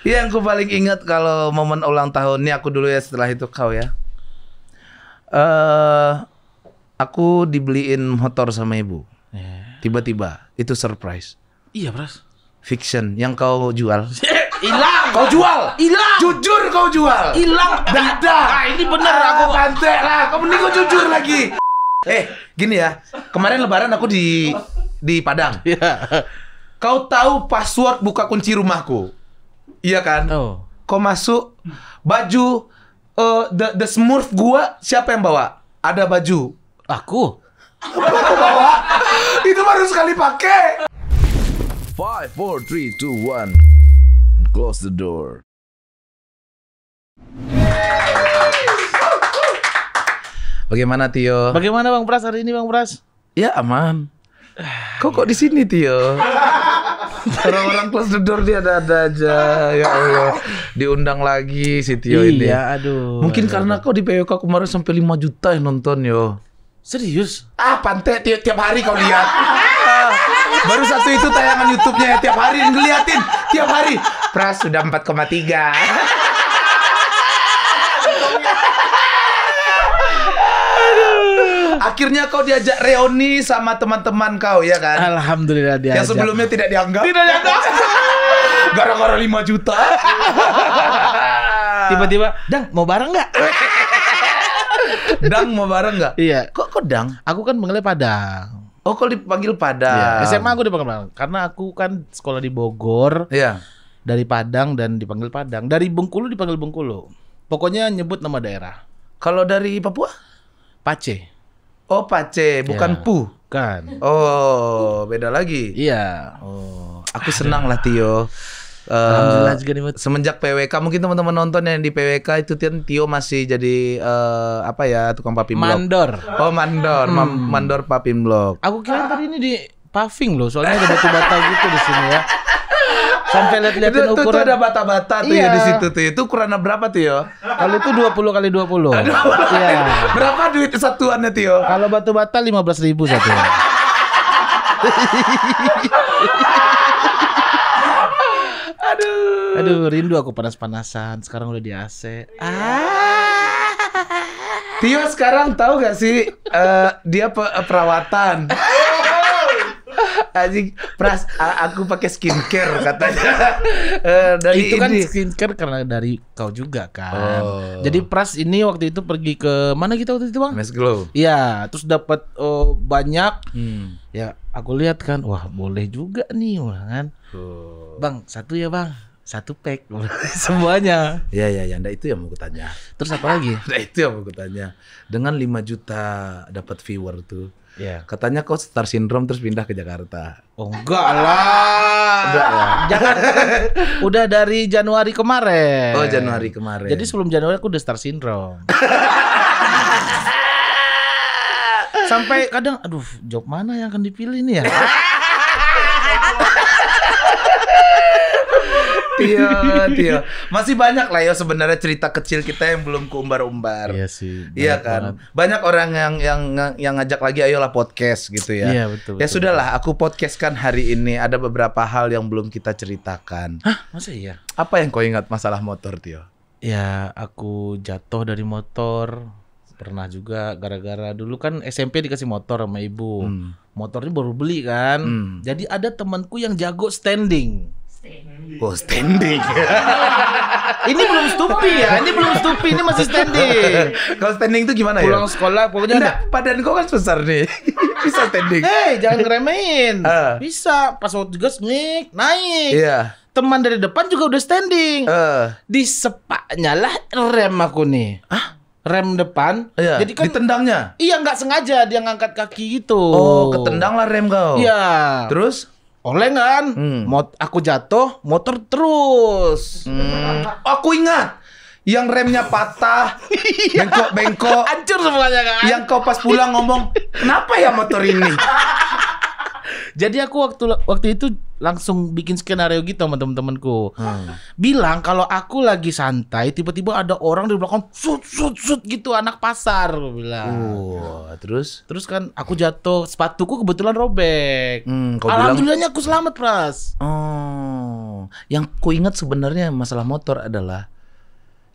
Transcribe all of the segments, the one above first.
Iya, yang aku paling ingat kalau momen ulang tahun ini aku dulu ya setelah itu kau ya. Eh uh, aku dibeliin motor sama ibu. Ya. Tiba-tiba yeah. itu surprise. Iya, Pras. Fiction yang kau jual. Hilang. Kau jual. Hilang. Jujur kau jual. Hilang. Dada. Ah, ini benar. ah, aku pantek lah. Kau mending kau jujur lagi. eh, gini ya. Kemarin lebaran aku di di Padang. Iya. Kau tahu password buka kunci rumahku? Iya kan? Oh. Kok masuk baju uh, the the Smurf gua siapa yang bawa? Ada baju. Aku. Aku bawa. Itu baru sekali pakai. Five, four, three, two, one. Close the door. Bagaimana Tio? Bagaimana Bang Pras hari ini Bang Pras? Ya aman. Kok kok di sini Tio? Orang-orang plus the dia ada-ada aja. Ya Allah. Diundang lagi si Tio iya, ini. Iya, aduh. Mungkin aduh. karena kau di PWK kemarin sampai 5 juta yang nonton yo. Serius? Ah, pantai tiap, tiap hari kau lihat. Ah, baru satu itu tayangan YouTube-nya ya tiap hari ngeliatin, tiap hari. Pras sudah 4,3. Akhirnya kau diajak reuni sama teman-teman kau ya kan? Alhamdulillah diajak. Yang sebelumnya tidak dianggap. Tidak dianggap. Ya kan? Gara-gara 5 juta. Tiba-tiba, "Dang, mau bareng nggak? Dang mau bareng nggak? Iya. Kok kok Dang? Aku kan mengenai Padang. Oh, kau dipanggil Padang? Iya. SMA aku dipanggil Padang karena aku kan sekolah di Bogor. Iya. Dari Padang dan dipanggil Padang. Dari Bengkulu dipanggil Bengkulu. Pokoknya nyebut nama daerah. Kalau dari Papua? Pace. Oh pace, bukan ya. pu. Kan. Oh, beda lagi. Iya. Oh, aku senang lah Tio. Uh, juga nih, semenjak PWK mungkin teman-teman nonton yang di PWK itu Tio masih jadi uh, apa ya tukang papi blok. Mandor. Oh mandor, hmm. mandor papim blok. Aku kira tadi ini di paving loh, soalnya ada batu bata gitu di sini ya. Sampai lihat-lihatin ukuran. Itu, tuh ada bata-bata tuh iya. ya di iya. situ tuh. Itu ukuran berapa tuh ya? Kalau itu 20 kali 20. Ah, puluh. Iya. Berapa duit satuannya tuh ya? Kalau batu bata 15.000 satu. Aduh. Aduh, rindu aku panas-panasan. Sekarang udah di AC. Ah. Tio sekarang tahu gak sih uh, dia pe perawatan. anjing pras aku pakai skincare katanya eh, itu kan ini. skincare karena dari kau juga kan oh. jadi pras ini waktu itu pergi ke mana kita waktu itu bang Mas Glow iya terus dapat oh, banyak hmm. ya aku lihat kan wah boleh juga nih wah kan oh. bang satu ya bang satu pack semuanya. ya ya ya, ndak itu yang mau kutanya. Terus apa lagi? ndak itu yang mau kutanya. Dengan 5 juta dapat viewer tuh, Yeah. Katanya kok star syndrome terus pindah ke Jakarta. Oh enggak lah. Enggak lah. Jangan. udah dari Januari kemarin. Oh Januari kemarin. Jadi sebelum Januari aku udah star syndrome. Sampai kadang, aduh, job mana yang akan dipilih nih ya? Iya, iya. Masih banyak lah ya sebenarnya cerita kecil kita yang belum kuumbar umbar Iya sih. Iya kan. Banget. Banyak orang yang yang yang ngajak lagi ayolah podcast gitu ya. Iya, betul. Ya sudahlah, betul. aku podcastkan hari ini ada beberapa hal yang belum kita ceritakan. Hah, masa iya? Apa yang kau ingat masalah motor, Tio? Ya, aku jatuh dari motor, pernah juga gara-gara dulu kan SMP dikasih motor sama ibu. Hmm. Motornya baru beli kan. Hmm. Jadi ada temanku yang jago standing. Standing. Oh standing. ini belum stupi ya, ini belum stupi, ini masih standing. Kalau standing itu gimana Pulang ya? Pulang sekolah pokoknya Nggak, ada. Badan kau kan besar nih. Bisa standing. Hei, jangan ngeremehin. Uh. Bisa pas waktu tugas naik, naik. Iya. Teman dari depan juga udah standing. Uh. Di sepaknya lah rem aku nih. Hah? rem depan. Iya. Jadi kan ditendangnya. Iya, nggak sengaja dia ngangkat kaki gitu. Oh, ketendang lah rem kau. Iya. Terus oleng kan hmm. aku jatuh motor terus hmm. aku ingat yang remnya patah bengkok bengkok hancur semuanya kan yang kau pas pulang ngomong kenapa ya motor ini Jadi aku waktu waktu itu langsung bikin skenario gitu sama temen-temenku. Hmm. Bilang kalau aku lagi santai, tiba-tiba ada orang di belakang sut sut sut gitu anak pasar aku bilang. Uh, terus terus kan aku jatuh, sepatuku kebetulan robek. Hmm, Alhamdulillahnya bilang... aku selamat, Pras. Oh. Yang ku ingat sebenarnya masalah motor adalah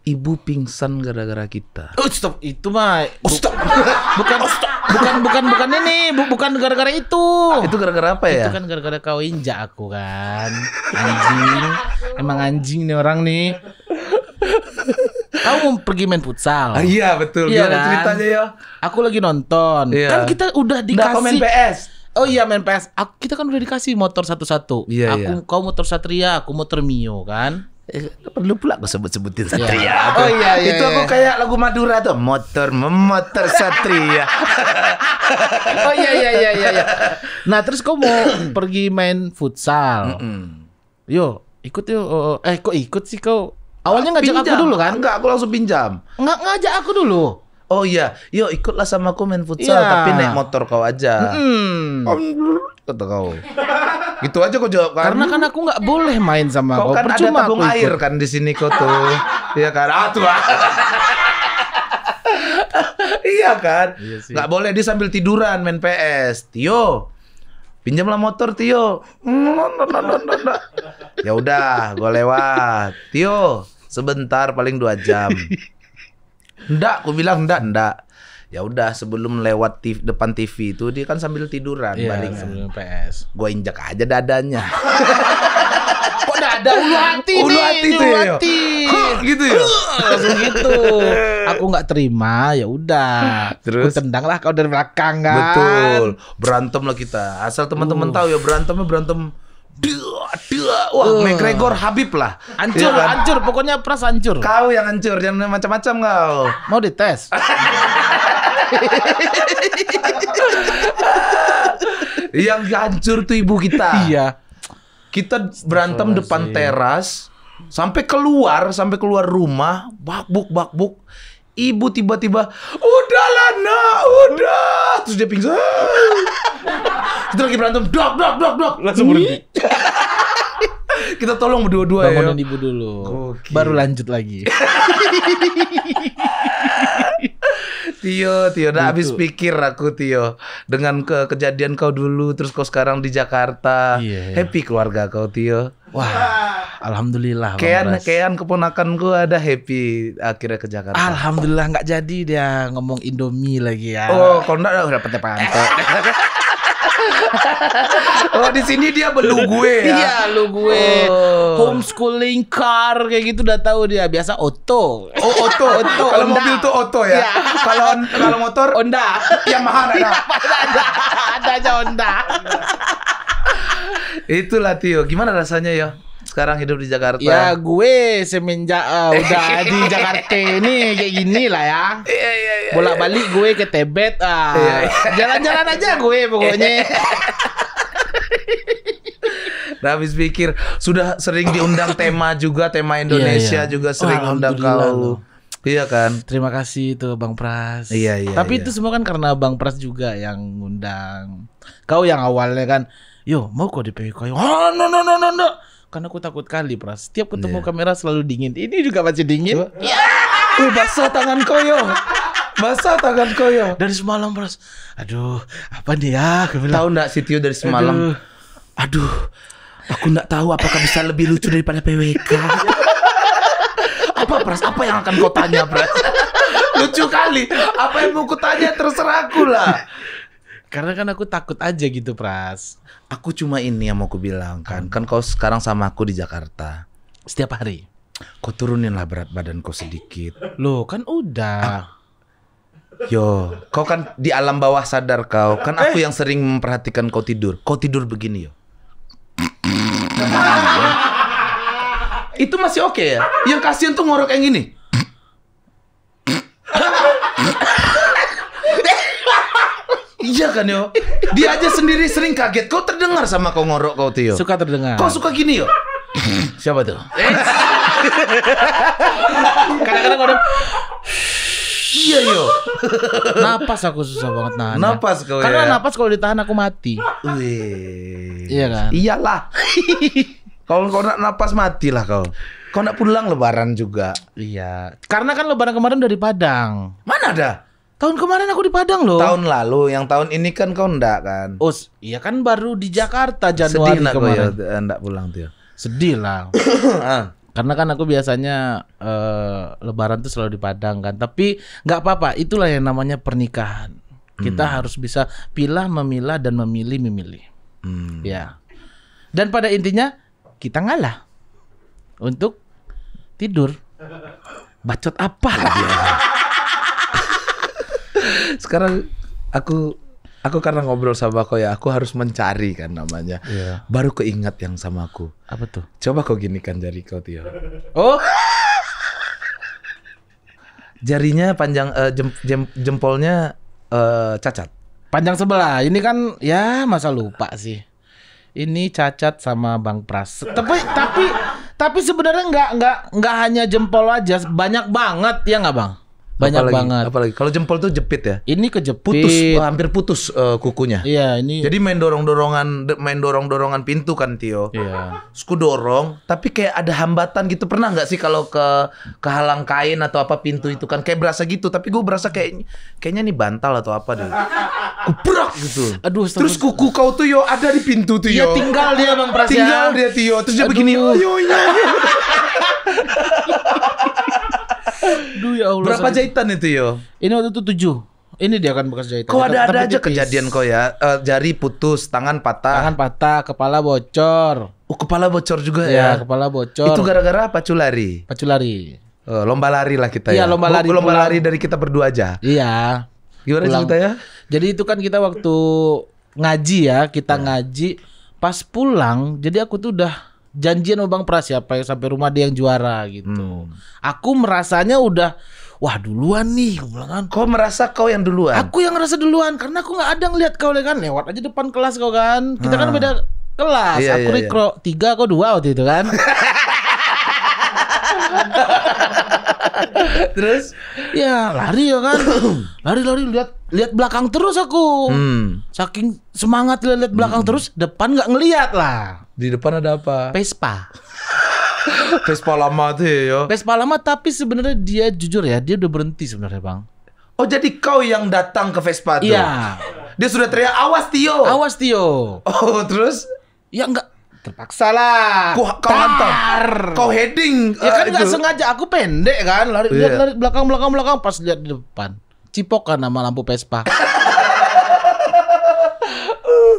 ibu pingsan gara-gara kita. Oh, stop. Itu mah oh, stop. bukan oh, stop. bukan bukan bukan ini, bu, bukan gara-gara itu. Itu gara-gara apa ya? Itu kan gara-gara kau injak aku kan. Anjing. Emang anjing nih orang nih. Kau mau pergi main futsal? Ah, iya betul. Iya kan? ceritanya ya? Aku lagi nonton. Iya. Kan kita udah dikasih. Nggak main PS. Oh iya main PS. Aku, kita kan udah dikasih motor satu-satu. Iya, aku iya. kau motor Satria, aku motor Mio kan. Eh, perlu pula aku sebut-sebutin iya. Satria. Ya. Aku, oh iya, iya Itu iya, aku iya. kayak lagu Madura tuh, motor memotor Satria. oh iya iya iya iya. Nah, terus kau mau pergi main futsal. Mm Yo, ikut yuk. Oh, oh. Eh, kok ikut sih kau? Awalnya ngajak pinjam. aku dulu kan? Enggak, aku langsung pinjam. Enggak ngajak aku dulu. Oh iya, yo ikutlah sama aku main futsal, yeah. tapi naik motor kau aja. Mm kata kau. Gitu aja kau jawab kan. Karena kan aku nggak boleh main sama kau. Kau kan Percuma ada tabung air kan di sini kau tuh. Iya kan? Ah tuh. iya kan? Iya Gak boleh dia sambil tiduran main PS. Tio, pinjamlah motor Tio. ya udah, gue lewat. Tio, sebentar paling dua jam. Ndak, aku bilang ndak, ndak ya udah sebelum lewat TV, depan TV itu dia kan sambil tiduran yeah, balik sebelum PS. Gue injak aja dadanya. Kok dada ulu hati ulu hati ulu iya. hati. gitu ya. Langsung gitu. Aku nggak terima, ya udah. Terus Aku tendang lah kau dari belakang kan. Betul. Berantem lah kita. Asal teman-teman uh. tahu ya berantemnya berantem Dua, dua. Wah, uh. McGregor Habib lah. Hancur, ya kan? hancur. Pokoknya Pras hancur. Kau yang hancur, jangan macam-macam kau. Mau dites. yang hancur tuh ibu kita. Iya. Kita berantem depan teras sampai keluar, sampai keluar rumah, bakbuk bakbuk ibu tiba-tiba udahlah nak udah terus dia pingsan kita lagi berantem dok dok dok dok langsung berhenti kita tolong berdua-dua ya bangunin ibu dulu okay. baru lanjut lagi Tio, Tio, udah habis gitu. pikir aku Tio dengan ke kejadian kau dulu, terus kau sekarang di Jakarta, yeah. Iya. happy keluarga kau Tio. Wah, alhamdulillah. Kean Kean keponakanku ada happy akhirnya ke Jakarta. Alhamdulillah nggak jadi dia ngomong Indomie lagi ya. Oh, kalau enggak udah pete pantai. oh di sini dia belu gue ya. Iya, lu gue. Oh. Homeschooling car kayak gitu udah tahu dia. Biasa oto. Oh, oto. oto kalau mobil tuh oto ya. Iya. Kalau kalau motor Honda. Yamaha ada. ada. ada aja Honda. Itulah Tio. Gimana rasanya ya? sekarang hidup di Jakarta? Ya gue semenjak uh, udah di Jakarta ini kayak gini lah ya. Bola iya, iya, iya, Bolak balik gue ke Tebet, Uh, ah. jalan-jalan aja gue pokoknya. Nah, habis pikir sudah sering diundang tema juga tema Indonesia juga sering oh, undang kalau Iya kan. Terima kasih itu Bang Pras. Iya iya. Tapi iya. itu semua kan karena Bang Pras juga yang ngundang. Kau yang awalnya kan yo mau kok di PWK yo ah, no no no no no karena aku takut kali pras setiap ketemu yeah. kamera selalu dingin ini juga masih dingin yeah. uh, basah tangan yo basah tangan yo dari semalam pras aduh apa nih ya tahu nggak si Tio dari semalam aduh, aduh aku nggak tahu apakah bisa lebih lucu daripada PWK apa pras apa yang akan kau tanya pras lucu kali apa yang mau kutanya terserah aku lah karena kan aku takut aja gitu, Pras. Aku cuma ini yang mau aku bilang kan. Kan kau sekarang sama aku di Jakarta. Setiap hari. Kau turuninlah berat badan kau sedikit. Loh, kan udah. Ah. Yo, kau kan di alam bawah sadar kau. Kan aku eh. yang sering memperhatikan kau tidur. Kau tidur begini yo. Itu masih oke okay ya? Yang kasihan tuh ngorok yang gini. Iya kan yo. Dia aja sendiri sering kaget. Kau terdengar sama kau ngorok kau Tio. Suka terdengar. Kau suka gini yo. Siapa tuh? Kadang-kadang udah Iya yo. napas aku susah banget nahan. Napas kau Karena ya? napas kalau ditahan aku mati. Wih. Iya kan? Iyalah. kalau kau nak napas lah kau. Kau nak pulang lebaran juga. Iya. Karena kan lebaran kemarin dari Padang. Mana ada? Tahun kemarin aku di Padang loh. Tahun lalu, yang tahun ini kan kau ndak kan? Oh, iya kan baru di Jakarta Januari Sedih ya, kemarin. Sedih ya, ndak pulang tuh. Ya? Sedih lah. Ah. Karena kan aku biasanya uh, Lebaran tuh selalu di Padang kan. Tapi nggak apa-apa, itulah yang namanya pernikahan. Kita hmm. harus bisa pilah, memilah dan memilih memilih. Hmm. Ya. Dan pada intinya kita ngalah untuk tidur. Bacot apa? sekarang aku aku karena ngobrol sama kau ya aku harus mencari kan namanya yeah. baru keingat yang sama aku apa tuh coba kau gini kan jari kau Tio oh jarinya panjang uh, jem, jem, jempolnya uh, cacat panjang sebelah ini kan ya masa lupa sih ini cacat sama Bang Pras tapi tapi tapi sebenarnya nggak nggak nggak hanya jempol aja banyak banget ya nggak bang banyak apalagi, banget. Apalagi kalau jempol tuh jepit ya. Ini kejepit. Putus, hampir putus uh, kukunya. Iya, ini. Jadi main dorong-dorongan main dorong-dorongan pintu kan Tio. Iya. Suku dorong, tapi kayak ada hambatan gitu. Pernah nggak sih kalau ke kehalang kain atau apa pintu itu kan kayak berasa gitu, tapi gue berasa kayak kayaknya nih bantal atau apa deh. Kuprak gitu. Aduh, terus kuku kau tuh yo ada di pintu tuh iya, yo. Iya, tinggal dia Bang Prasia. Ya. Tinggal dia Tio. Terus dia Aduh. begini, oh, yo yo. Iya, iya. Duh ya Allah. Berapa jahitan itu yo? Ini waktu itu tujuh. Ini dia kan bekas jahitan. Kok ada ada aja kejadian kok ya. Uh, jari putus, tangan patah. Tangan patah, kepala bocor. Oh, kepala bocor juga ya. Ya, kepala bocor. Itu gara-gara pacu lari. Pacu lari. Uh, oh, lomba lari lah kita iya, ya. lomba lari. Lomba lari dari kita berdua aja. Iya. Gimana pulang. ceritanya? Jadi itu kan kita waktu ngaji ya, kita iya. ngaji pas pulang. Jadi aku tuh udah janjian sama Bang Pras siapa yang sampai rumah dia yang juara gitu. Hmm. Aku merasanya udah wah duluan nih kan. Kau merasa kau yang duluan? Aku yang ngerasa duluan karena aku nggak ada ngelihat kau kan lewat aja depan kelas kau kan. Kita kan hmm. kan beda kelas. Iya, aku iya, rekro iya. tiga kau dua waktu itu kan. terus ya lari ya kan lari-lari lihat lihat belakang terus aku hmm. saking semangat lihat belakang hmm. terus depan nggak ngelihat lah di depan ada apa? Vespa. Vespa lama tuh ya. Vespa lama tapi sebenarnya dia jujur ya, dia udah berhenti sebenarnya, Bang. Oh, jadi kau yang datang ke Vespa tuh. Iya. Dia sudah teriak, "Awas, Tio." Awas, Tio. Oh, terus? Ya enggak terpaksa lah. Kau, kau hantar. Kau heading. Ya kan eh, enggak uh, sengaja aku pendek kan, lari yeah. lari belakang belakang belakang pas lihat di depan. Cipokan nama lampu Vespa.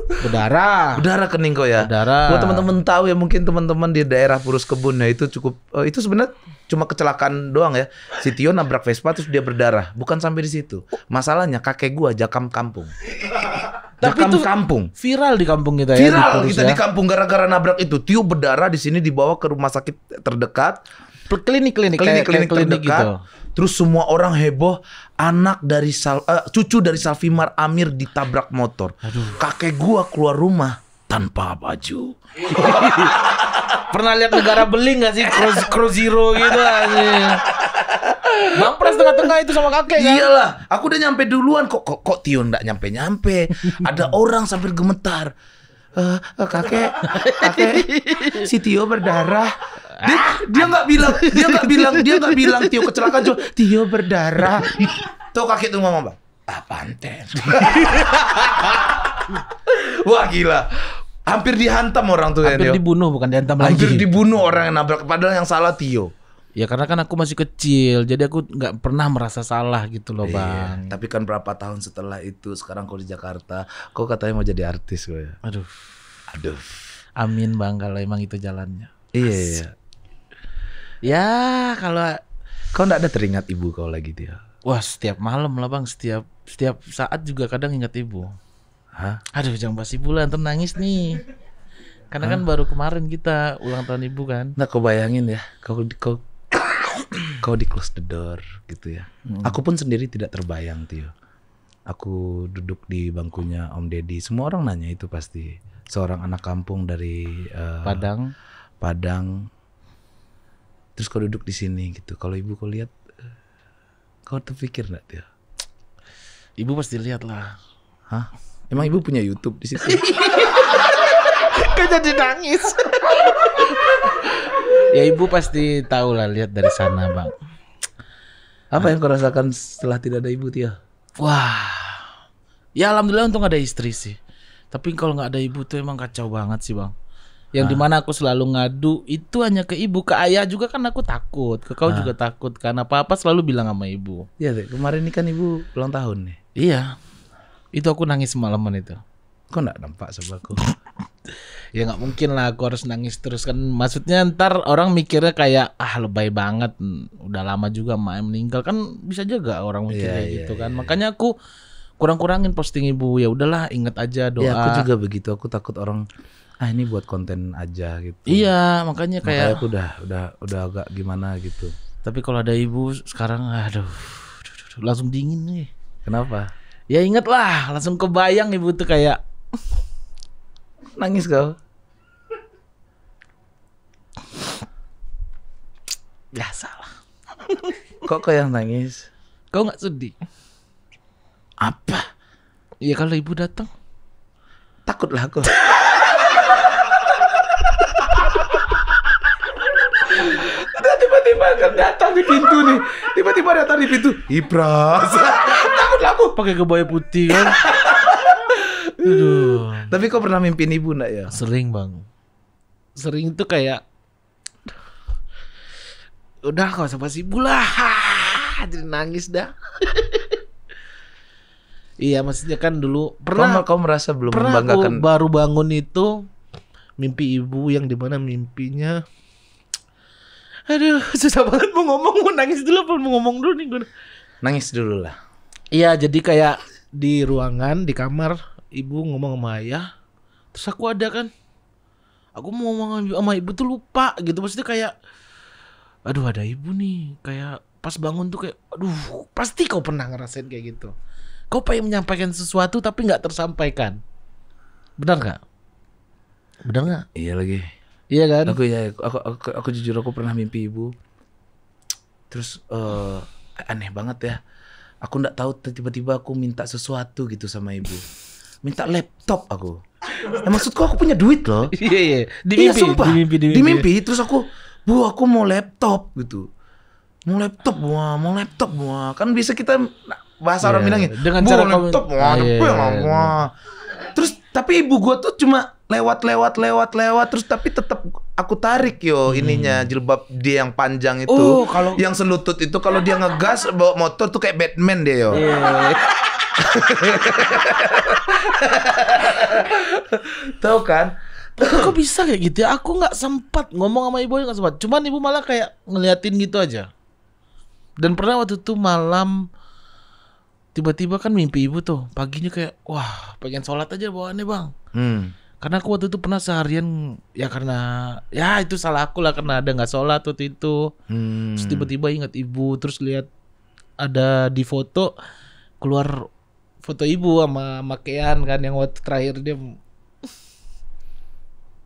Berdarah. Berdarah kening kok ya. Berdarah. Buat teman-teman tahu ya mungkin teman-teman di daerah Purus Kebun ya itu cukup uh, itu sebenarnya cuma kecelakaan doang ya. Si Tio nabrak Vespa terus dia berdarah. Bukan sampai di situ. Masalahnya kakek gua jakam kampung. Tapi itu kampung. Viral di kampung kita ya, viral ya. Viral kita ya. di kampung gara-gara nabrak itu. Tio berdarah di sini dibawa ke rumah sakit terdekat klinik klinik klinik kayak, klinik, klinik, klinik Gitu. Terus semua orang heboh, anak dari Sal, uh, cucu dari Salvimar Amir ditabrak motor. Aduh. Kakek gua keluar rumah tanpa baju. Pernah lihat negara beli gak sih Cross, Zero gitu Bang Mampres tengah-tengah itu sama kakek kan? Iyalah, aku udah nyampe duluan kok kok, kok Tio ndak nyampe-nyampe. Ada orang sampai gemetar eh, eh, kakek, kakek, si Tio berdarah. Dia dia nggak bilang, dia nggak bilang, dia nggak bilang Tio kecelakaan cuma Tio berdarah. Tuh kakek tuh ngomong bang, apaan ah, teh? Wah gila. Hampir dihantam orang tuh ya, Hampir ya, dibunuh bukan dihantam lagi. Hampir dibunuh orang yang nabrak padahal yang salah Tio. Ya karena kan aku masih kecil, jadi aku nggak pernah merasa salah gitu loh iya, bang. Tapi kan berapa tahun setelah itu, sekarang kau di Jakarta, kau katanya mau jadi artis gue. Ya? Aduh, aduh. Amin bang kalau emang itu jalannya. Iya. iya. Ya kalau kau nggak ada teringat ibu kau lagi dia. Wah setiap malam lah bang, setiap setiap saat juga kadang ingat ibu. Hah? Aduh jangan pasti bulan, lah, ntar nih. Karena kan Hah? kan baru kemarin kita ulang tahun ibu kan. Nah kau bayangin ya, kau kau kau di close the door gitu ya. Hmm. Aku pun sendiri tidak terbayang Tio. Aku duduk di bangkunya Om Deddy. Semua orang nanya itu pasti. Seorang anak kampung dari uh, Padang. Padang. Terus kau duduk di sini gitu. Kalau ibu kau lihat, kau terpikir nggak Tio? Ibu pasti lihat lah. Hah? Emang ibu punya YouTube di situ? Kau jadi nangis. ya ibu pasti tahu lah lihat dari sana bang. Apa yang kau rasakan setelah tidak ada ibu Tia? Wah, ya alhamdulillah untung ada istri sih. Tapi kalau nggak ada ibu tuh emang kacau banget sih bang. Yang nah. dimana aku selalu ngadu itu hanya ke ibu, ke ayah juga kan aku takut, ke kau nah. juga takut karena apa apa selalu bilang sama ibu. Iya deh, kemarin ini kan ibu ulang tahun nih. Iya, itu aku nangis semalaman itu. Kok nggak nampak sama aku? ya nggak mungkin lah aku harus nangis terus kan maksudnya ntar orang mikirnya kayak ah lebay banget udah lama juga main meninggal kan bisa juga orang mikirnya yeah, iya, gitu kan yeah. makanya iya. aku kurang-kurangin posting ibu ya udahlah inget aja iya, doa ya, aku juga begitu aku takut orang ah ini buat konten aja gitu iya makanya kayak makanya aku udah udah udah agak gimana gitu tapi kalau ada ibu sekarang aduh langsung dingin nih kenapa ya inget lah langsung kebayang ibu tuh kayak Nangis kau. Biasalah. Kok kau yang nangis? Kau nggak sedih? Apa? Ya kalau ibu datang, takutlah aku. tiba-tiba datang di pintu nih tiba-tiba datang di pintu ibras takutlah aku pakai kebaya putih kan Aduh. Tapi kau pernah mimpin ibu enggak ya? Sering, Bang. Sering tuh kayak udah kau sama si ibu lah. Jadi nangis dah. iya, maksudnya kan dulu pernah kau, kau merasa belum pernah membanggakan. Aku baru bangun itu mimpi ibu yang dimana mimpinya Aduh, susah banget mau ngomong, mau nangis dulu apa mau ngomong dulu nih gue. Nangis dulu lah. Iya, jadi kayak di ruangan, di kamar ibu ngomong sama ayah terus aku ada kan aku mau ngomong sama ibu tuh lupa gitu maksudnya kayak aduh ada ibu nih kayak pas bangun tuh kayak aduh pasti kau pernah ngerasain kayak gitu kau pengen menyampaikan sesuatu tapi nggak tersampaikan benar nggak benar nggak iya lagi iya kan aku ya aku, aku, aku, aku jujur aku pernah mimpi ibu terus uh, aneh banget ya aku nggak tahu tiba-tiba aku minta sesuatu gitu sama ibu minta laptop aku. Ya, maksudku aku punya duit loh. Iya iya. Di iya, mimpi, sumpah. Di mimpi, di mimpi. Di mimpi. Terus aku, bu aku mau laptop gitu. Mau laptop, bu, mau laptop, bu, Kan bisa kita nah, bahasa yeah. orang iya, bilangnya. Dengan bu, cara laptop, bu, wah, yeah. wah, wah. Terus tapi ibu gua tuh cuma lewat lewat lewat lewat terus tapi tetap aku tarik yo hmm. ininya jilbab dia yang panjang itu oh, kalau yang selutut itu kalau dia ngegas bawa motor tuh kayak Batman deh yo yeah. Tahu kan? Kok bisa kayak gitu ya? Aku nggak sempat ngomong sama ibu nggak sempat. Cuman ibu malah kayak ngeliatin gitu aja. Dan pernah waktu itu malam tiba-tiba kan mimpi ibu tuh paginya kayak wah pengen sholat aja bawaannya bang. Hmm. Karena aku waktu itu pernah seharian ya karena ya itu salah aku lah karena ada nggak sholat waktu itu. Hmm. Terus tiba-tiba ingat ibu terus lihat ada di foto keluar foto ibu sama Makian kan yang waktu terakhir dia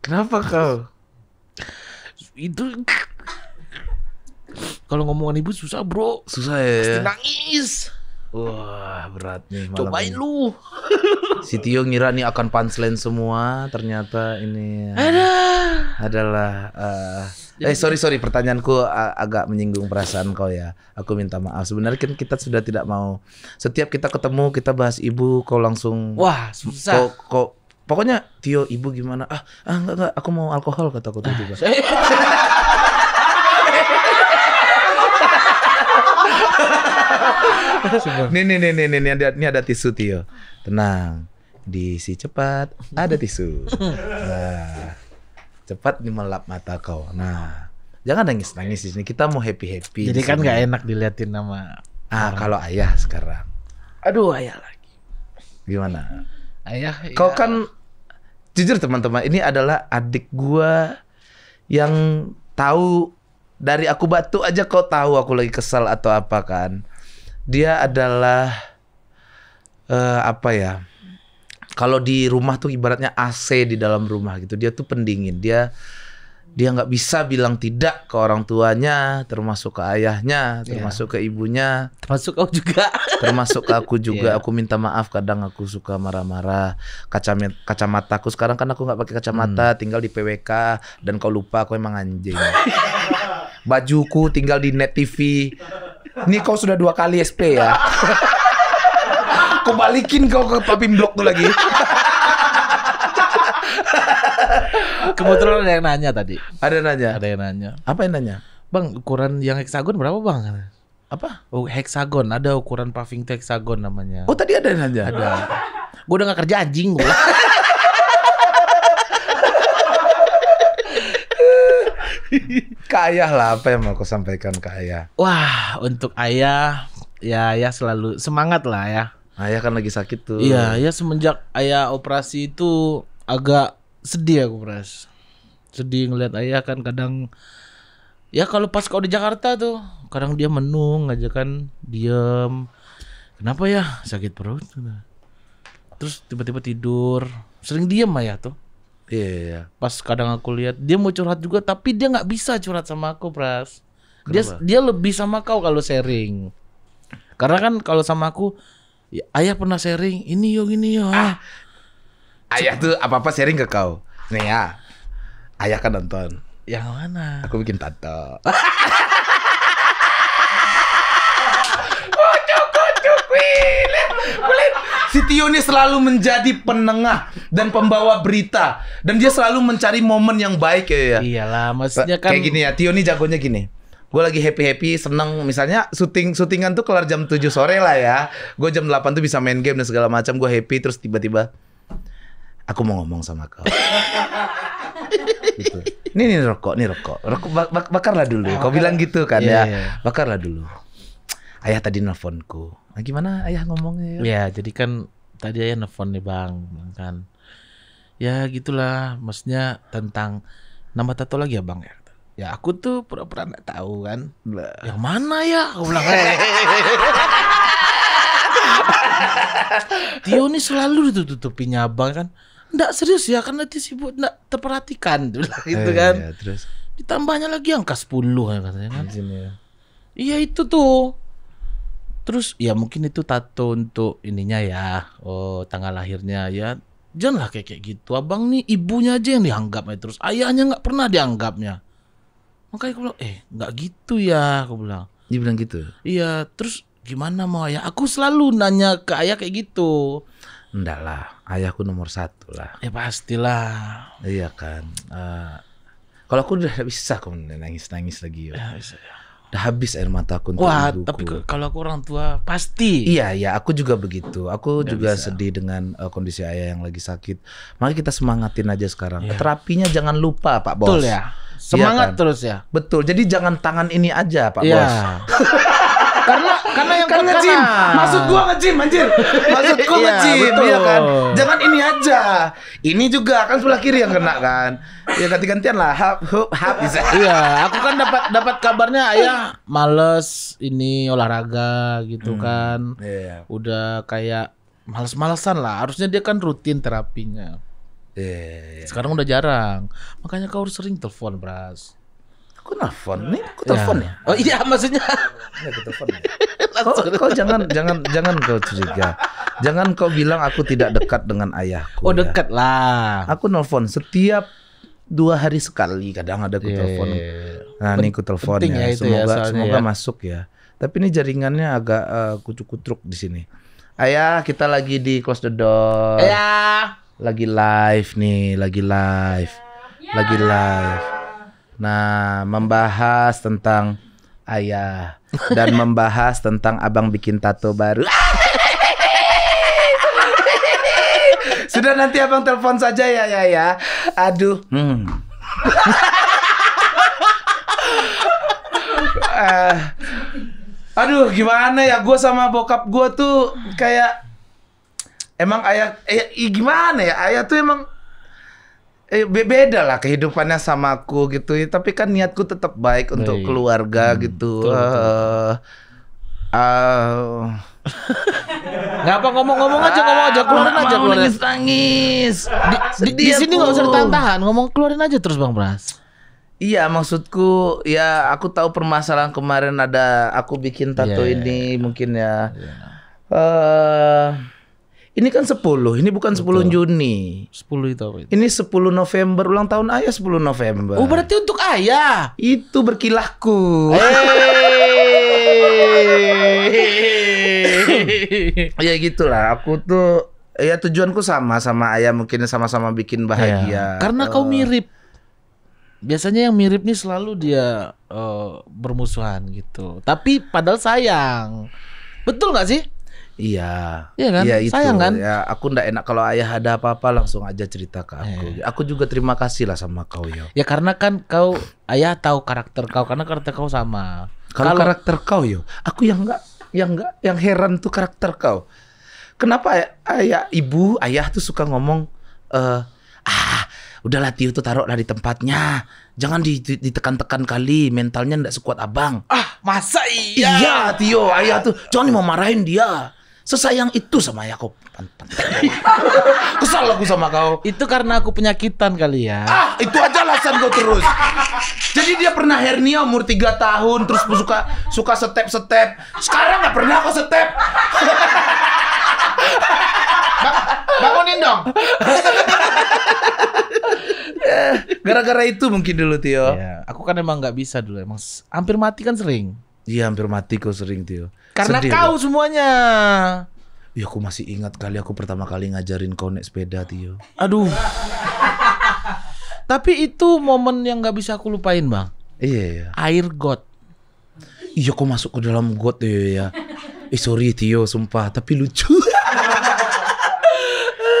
kenapa kau itu kalau ngomongan ibu susah bro susah ya, ya. pasti nangis Wah berat nih malam Cobain ini. lu Si Tio ngira nih akan punchline semua Ternyata ini eh, Ada. Adalah uh, Eh, eh sorry sorry pertanyaanku eh, agak menyinggung perasaan kau ya Aku minta maaf Sebenarnya kan kita sudah tidak mau Setiap kita ketemu kita bahas ibu Kau langsung Wah susah Kau, kau Pokoknya Tio ibu gimana Ah, ah enggak enggak aku mau alkohol kataku tuh juga nih nih nih nih nih nih, ada nih ada tisu Tio. Tenang. Diisi cepat. Ada tisu. Nah, cepat melap mata kau. Nah, jangan nangis nangis di sini. Kita mau happy happy. Jadi kan nggak enak diliatin nama. Ah, kalau ayah sekarang. Aduh, ayah lagi. Gimana? Ayah. Kau ya. kan jujur teman-teman, ini adalah adik gua yang tahu dari aku batu aja kau tahu aku lagi kesal atau apa kan dia adalah uh, apa ya? Kalau di rumah tuh ibaratnya AC di dalam rumah gitu. Dia tuh pendingin. Dia dia nggak bisa bilang tidak ke orang tuanya, termasuk ke ayahnya, termasuk yeah. ke ibunya, termasuk aku juga, termasuk ke aku juga. Yeah. Aku minta maaf kadang aku suka marah-marah. Kacamata kacamataku sekarang kan aku nggak pakai kacamata, hmm. tinggal di PWK dan kau lupa aku emang anjing. Bajuku tinggal di Net TV ini kau sudah dua kali SP ya. kau balikin kau ke papi blok tuh lagi. Kebetulan ada yang nanya tadi. Ada yang nanya. Ada yang nanya. Apa yang nanya? Bang, ukuran yang heksagon berapa, Bang? Apa? Oh, heksagon. Ada ukuran paving hexagon namanya. Oh, tadi ada yang nanya. Ada. gue udah gak kerja anjing gue. Kayah lah apa yang mau kau sampaikan ke ayah? Wah, untuk ayah ya ya selalu semangat lah ya. Ayah kan lagi sakit tuh. Iya, ya semenjak ayah operasi itu agak sedih aku pras. Sedih ngeliat ayah kan kadang ya kalau pas kau di Jakarta tuh kadang dia menung aja kan diem. Kenapa ya sakit perut? Terus tiba-tiba tidur, sering diem ayah tuh Iya. Yeah, yeah. Pas kadang aku lihat dia mau curhat juga, tapi dia nggak bisa curhat sama aku, Pras. Kenapa? Dia dia lebih sama kau kalau sharing. Karena kan kalau sama aku, ya, ayah pernah sharing, ini yo, ini yo. Ah, ayah tuh apa apa sharing ke kau. Nih ya, ayah kan nonton. Yang mana? Aku bikin tato. Kulit, Si Tio ini selalu menjadi penengah dan pembawa berita dan dia selalu mencari momen yang baik ya. ya. Iyalah, maksudnya kan kayak gini ya. Tio ini jagonya gini. Gue lagi happy-happy, seneng misalnya syuting syutingan tuh kelar jam 7 sore lah ya. Gue jam 8 tuh bisa main game dan segala macam, gue happy terus tiba-tiba aku mau ngomong sama kau. gitu. Ini nih rokok, nih rokok. Rokok bak bakarlah dulu. Kau bilang gitu kan yeah, ya. Yeah. Bakarlah dulu. Ayah tadi nelfonku. Nah, gimana ayah ngomongnya? Ya, jadi kan tadi ayah nelfon nih bang, kan. Ya gitulah, maksudnya tentang nama tato lagi ya bang ya. Ya aku tuh pura-pura nggak tahu kan. Blah. Yang mana ya? Aku bilang. Eh. Tio ini selalu ditutupinya abang kan. Nggak serius ya karena dia sibuk nggak terperhatikan gitu eh, kan. Iya, terus. Ditambahnya lagi angka 10 ya katanya kan. Ya. Iya itu tuh Terus ya mungkin itu tato untuk ininya ya, oh tanggal lahirnya ya. Janganlah kayak kayak gitu. Abang nih ibunya aja yang dianggap ya. terus ayahnya nggak pernah dianggapnya. Makanya aku bilang, eh nggak gitu ya, aku bilang. Dia bilang gitu. Iya, terus gimana mau ayah? Aku selalu nanya ke ayah kayak gitu. Enggak lah, ayahku nomor satu lah. Ya pastilah. Iya kan. Uh, kalau aku udah bisa aku nangis-nangis lagi. Ya, bisa, ya udah habis air mataku untuk Wah, ibuku. tapi kalau aku orang tua pasti. Iya, iya, aku juga begitu. Aku Gak juga bisa. sedih dengan uh, kondisi ayah yang lagi sakit. Makanya kita semangatin aja sekarang. Ya. Terapinya jangan lupa, Pak Bos. Betul ya. Iya Semangat iya kan? terus ya. Betul. Jadi jangan tangan ini aja, Pak ya. Bos. karena karena yang kan nge-gym. Maksud gua nge-gym anjir. Maksud gua ngejim, nge-gym iya, iya kan. Jangan ini aja. Ini juga kan sebelah kiri yang kena kan. Ya ganti-gantian lah. Hap hap, hap bisa. iya, aku kan dapat dapat kabarnya ayah males ini olahraga gitu hmm, kan. Iya. Udah kayak males-malesan lah. Harusnya dia kan rutin terapinya. Iya. yeah. Sekarang udah jarang. Makanya kau harus sering telepon, Bras. Ku nelfon nih, Kok ya. telepon ya. ya. Oh iya maksudnya. Ya, aku telepon. Ya. kau, jangan jangan jangan kau curiga. Jangan kau bilang aku tidak dekat dengan ayahku. Oh ya. dekat lah. Aku nelfon setiap dua hari sekali kadang ada aku yeah, telepon. Iya, iya. Nah ini aku telepon ya. ya. ya semoga ya, semoga ya. masuk ya. Tapi ini jaringannya agak uh, eh, kucuk-kutruk di sini. Ayah kita lagi di close the door. Ayah. Lagi live nih, lagi live, yeah. lagi live. Nah, membahas tentang ayah dan membahas tentang abang bikin tato baru. Sudah nanti abang telepon saja ya ya ya. Aduh. Hmm. uh, aduh gimana ya gue sama bokap gue tuh kayak emang ayah eh, gimana ya ayah tuh emang eh, beda lah kehidupannya sama aku gitu ya tapi kan niatku tetap baik, baik. untuk keluarga hmm, gitu betul, Uh, uh, apa ngomong-ngomong aja ngomong aja keluarin aja keluarin nangis nangis di, di, di sini nggak usah tahan tahan ngomong keluarin aja terus bang Pras Iya maksudku ya aku tahu permasalahan kemarin ada aku bikin tato yeah, iya, ini yeah. mungkin ya yeah. Iya. Uh, ini kan 10, ini bukan 10 Betul. Juni. 10 itu apa itu? Ini 10 November, ulang tahun ayah 10 November. Oh berarti untuk ayah? Itu berkilahku. Hey. ya gitulah, aku tuh ya tujuanku sama sama ayah mungkin sama-sama bikin bahagia. Ya, karena oh. kau mirip. Biasanya yang mirip nih selalu dia uh, bermusuhan gitu. Tapi padahal sayang. Betul nggak sih? Iya. Iya kan? Ya, itu. Sayang kan? Ya, aku ndak enak kalau ayah ada apa-apa langsung aja cerita ke aku. Eh. Aku juga terima kasih lah sama kau ya. Ya karena kan kau ayah tahu karakter kau karena karakter kau sama. Kalau karakter kau yo, ya, aku yang nggak yang nggak yang heran tuh karakter kau. Kenapa ayah, ayah ibu ayah tuh suka ngomong eh ah udahlah Tio tuh taruhlah di tempatnya. Jangan ditekan-tekan kali, mentalnya ndak sekuat abang. Ah, masa iya? Iya, Tio, ayah tuh jangan mau marahin dia Sesayang itu sama Yakob. Kesal aku sama kau. Itu karena aku penyakitan kali ya. Ah, itu aja alasan kau terus. Jadi dia pernah hernia umur 3 tahun, terus suka suka step-step. Sekarang nggak pernah kau step. bangunin dong. Gara-gara itu mungkin dulu Tio. Iya, aku kan emang nggak bisa dulu, emang hampir mati kan sering. Iya hampir mati kok sering Tio. Karena Sedih, kau lho. semuanya. Iya, aku masih ingat kali aku pertama kali ngajarin kau naik sepeda Tio. Aduh. Tapi itu momen yang nggak bisa aku lupain bang. Iya. iya. Air got. Iya kok masuk ke dalam got ya ya. Eh sorry Tio sumpah tapi lucu.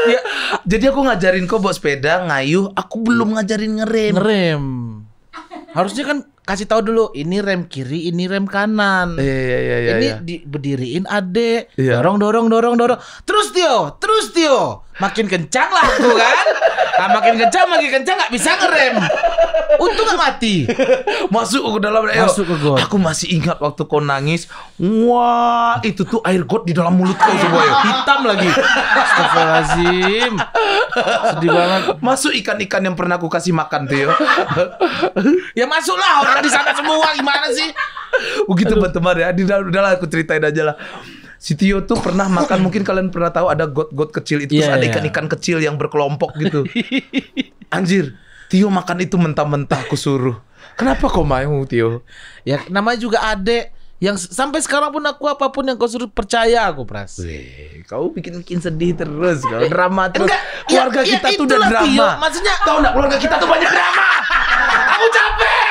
ya, jadi aku ngajarin kau bawa sepeda ngayuh. Aku belum ngajarin ngerem. Ngerem. Harusnya kan kasih tahu dulu ini rem kiri ini rem kanan iya iya iya, iya ini iya. diberdiriin adek iya. dorong dorong dorong dorong terus Tio terus Tio makin kencang lah tuh kan nah, makin kencang makin kencang nggak bisa ngerem untung gak mati masuk ke dalam ayo. masuk ke got aku masih ingat waktu kau nangis wah itu tuh air got di dalam mulut kau semua ya hitam lagi Astagfirullahaladzim sedih banget masuk ikan-ikan yang pernah aku kasih makan tuh ya, ya masuklah orang di sana semua gimana sih begitu teman-teman ya di dalam aku ceritain aja lah si Tio tuh pernah makan mungkin kalian pernah tahu ada got-got kecil itu yeah, terus iya, ada iya. ikan-ikan yeah. kecil yang berkelompok gitu. Anjir, Tio makan itu mentah-mentah aku suruh. Kenapa kau mau Tio? Ya namanya juga adek yang sampai sekarang pun aku apapun yang kau suruh percaya aku pras. Wih, kau bikin bikin sedih terus, kau eh, drama terus. Enggak, ya, keluarga ya, kita ya, tuh udah drama. Tio, maksudnya tahu enggak keluarga kita tuh banyak drama. aku capek.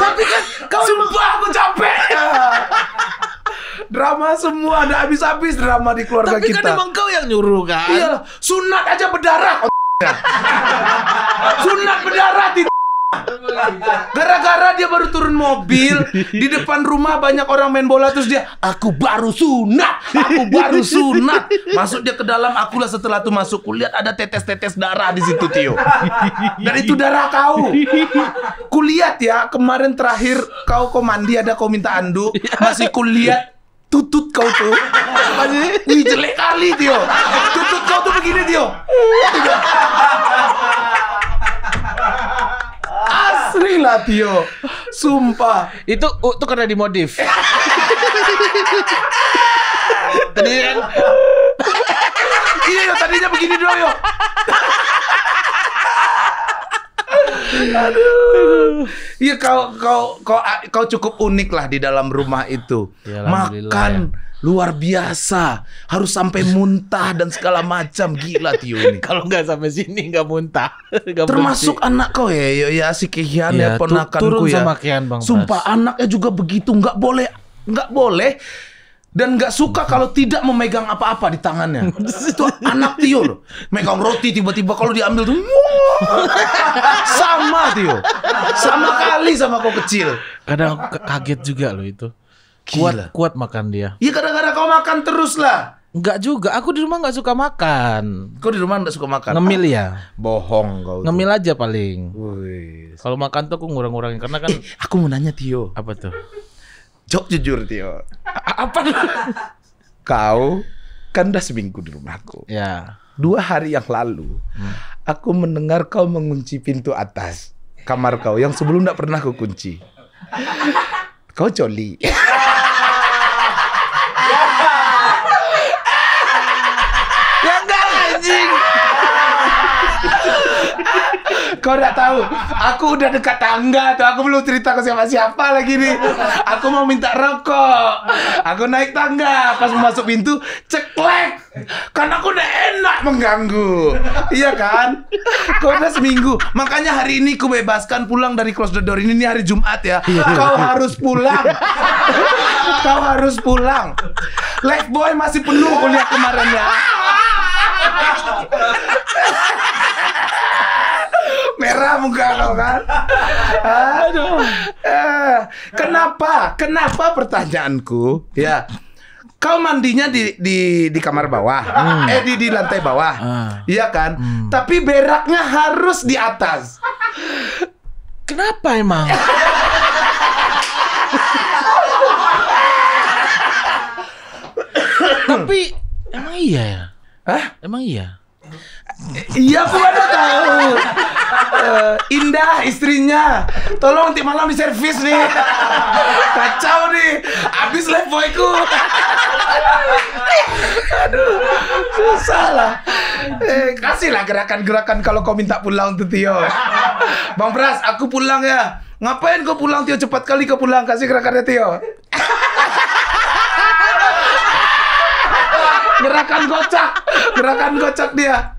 Tapi kan kau Sumpah drama semua ada habis-habis drama di keluarga Tapi kan kita. Tapi kan emang kau yang nyuruh kan? Iya, sunat aja berdarah. Oh, ya. sunat berdarah di Gara-gara dia baru turun mobil di depan rumah banyak orang main bola terus dia aku baru sunat, aku baru sunat. Masuk dia ke dalam akulah setelah itu masuk kulihat ada tetes-tetes darah di situ Tio. Dan itu darah kau. Kulihat ya kemarin terakhir kau kau mandi ada kau minta anduk masih kulihat tutut kau tuh apa aja wih jelek kali Tio tutut kau tuh begini Tio asli lah Tio sumpah itu uh, oh, tuh karena dimodif tadi kan iya tadinya begini doang yo Aduh. Iya kau kau kau kau cukup unik lah di dalam rumah itu. Ya, Makan ya. luar biasa, harus sampai muntah dan segala macam gila Tio ini. Kalau nggak sampai sini nggak muntah. Gak Termasuk berhenti. anak kau ya, ya, ya si Kian iya, ya, ya ponakanku turun ya. Sama Bang Sumpah anaknya juga begitu, nggak boleh nggak boleh dan nggak suka kalau tidak memegang apa-apa di tangannya. Itu anak Tio loh. Megang roti tiba-tiba kalau diambil tuh sama Tio. Sama kali sama kau kecil. Kadang kaget juga loh itu. Gila. Kuat kuat makan dia. Iya kadang-kadang kau makan terus lah. Enggak juga, aku di rumah nggak suka makan. Kau di rumah nggak suka makan? Ngemil ya. Bohong kau. Ngemil aja paling. Kalau makan tuh aku ngurang-ngurangin karena kan. Eh, aku mau nanya Tio. Apa tuh? Jok jujur Tio apa? Kau kan dah seminggu di rumahku. Ya. Dua hari yang lalu, hmm. aku mendengar kau mengunci pintu atas kamar kau yang sebelum tidak pernah aku kunci. Kau coli. Kau tidak tahu. Aku udah dekat tangga tuh. Aku belum cerita ke siapa-siapa lagi nih. Aku mau minta rokok. Aku naik tangga. Pas masuk pintu, ceklek. Karena aku udah enak mengganggu. Iya kan? Kau udah seminggu. Makanya hari ini aku bebaskan pulang dari close the door. Ini, ini hari Jumat ya. Iya. Kau harus pulang. Kau harus pulang. Life boy masih penuh kuliah kemarin ya merah muka kau kan. Aduh. Eh, kenapa? Kenapa pertanyaanku? Ya. Kau mandinya di di di kamar bawah, hmm. eh di di lantai bawah, ah. iya kan? Hmm. Tapi beraknya harus di atas. Kenapa emang? Tapi emang iya ya? Hah? Emang iya? Iya aku ada tahu. Uh, indah istrinya, tolong nanti malam di servis nih. Kacau nih, habis live boyku. Aduh, susah lah. Eh, kasihlah gerakan-gerakan kalau kau minta pulang tuh Tio. Bang Pras, aku pulang ya. Ngapain kau pulang Tio? Cepat kali kau pulang, kasih gerakannya Tio. gerakan kocak, gerakan kocak dia.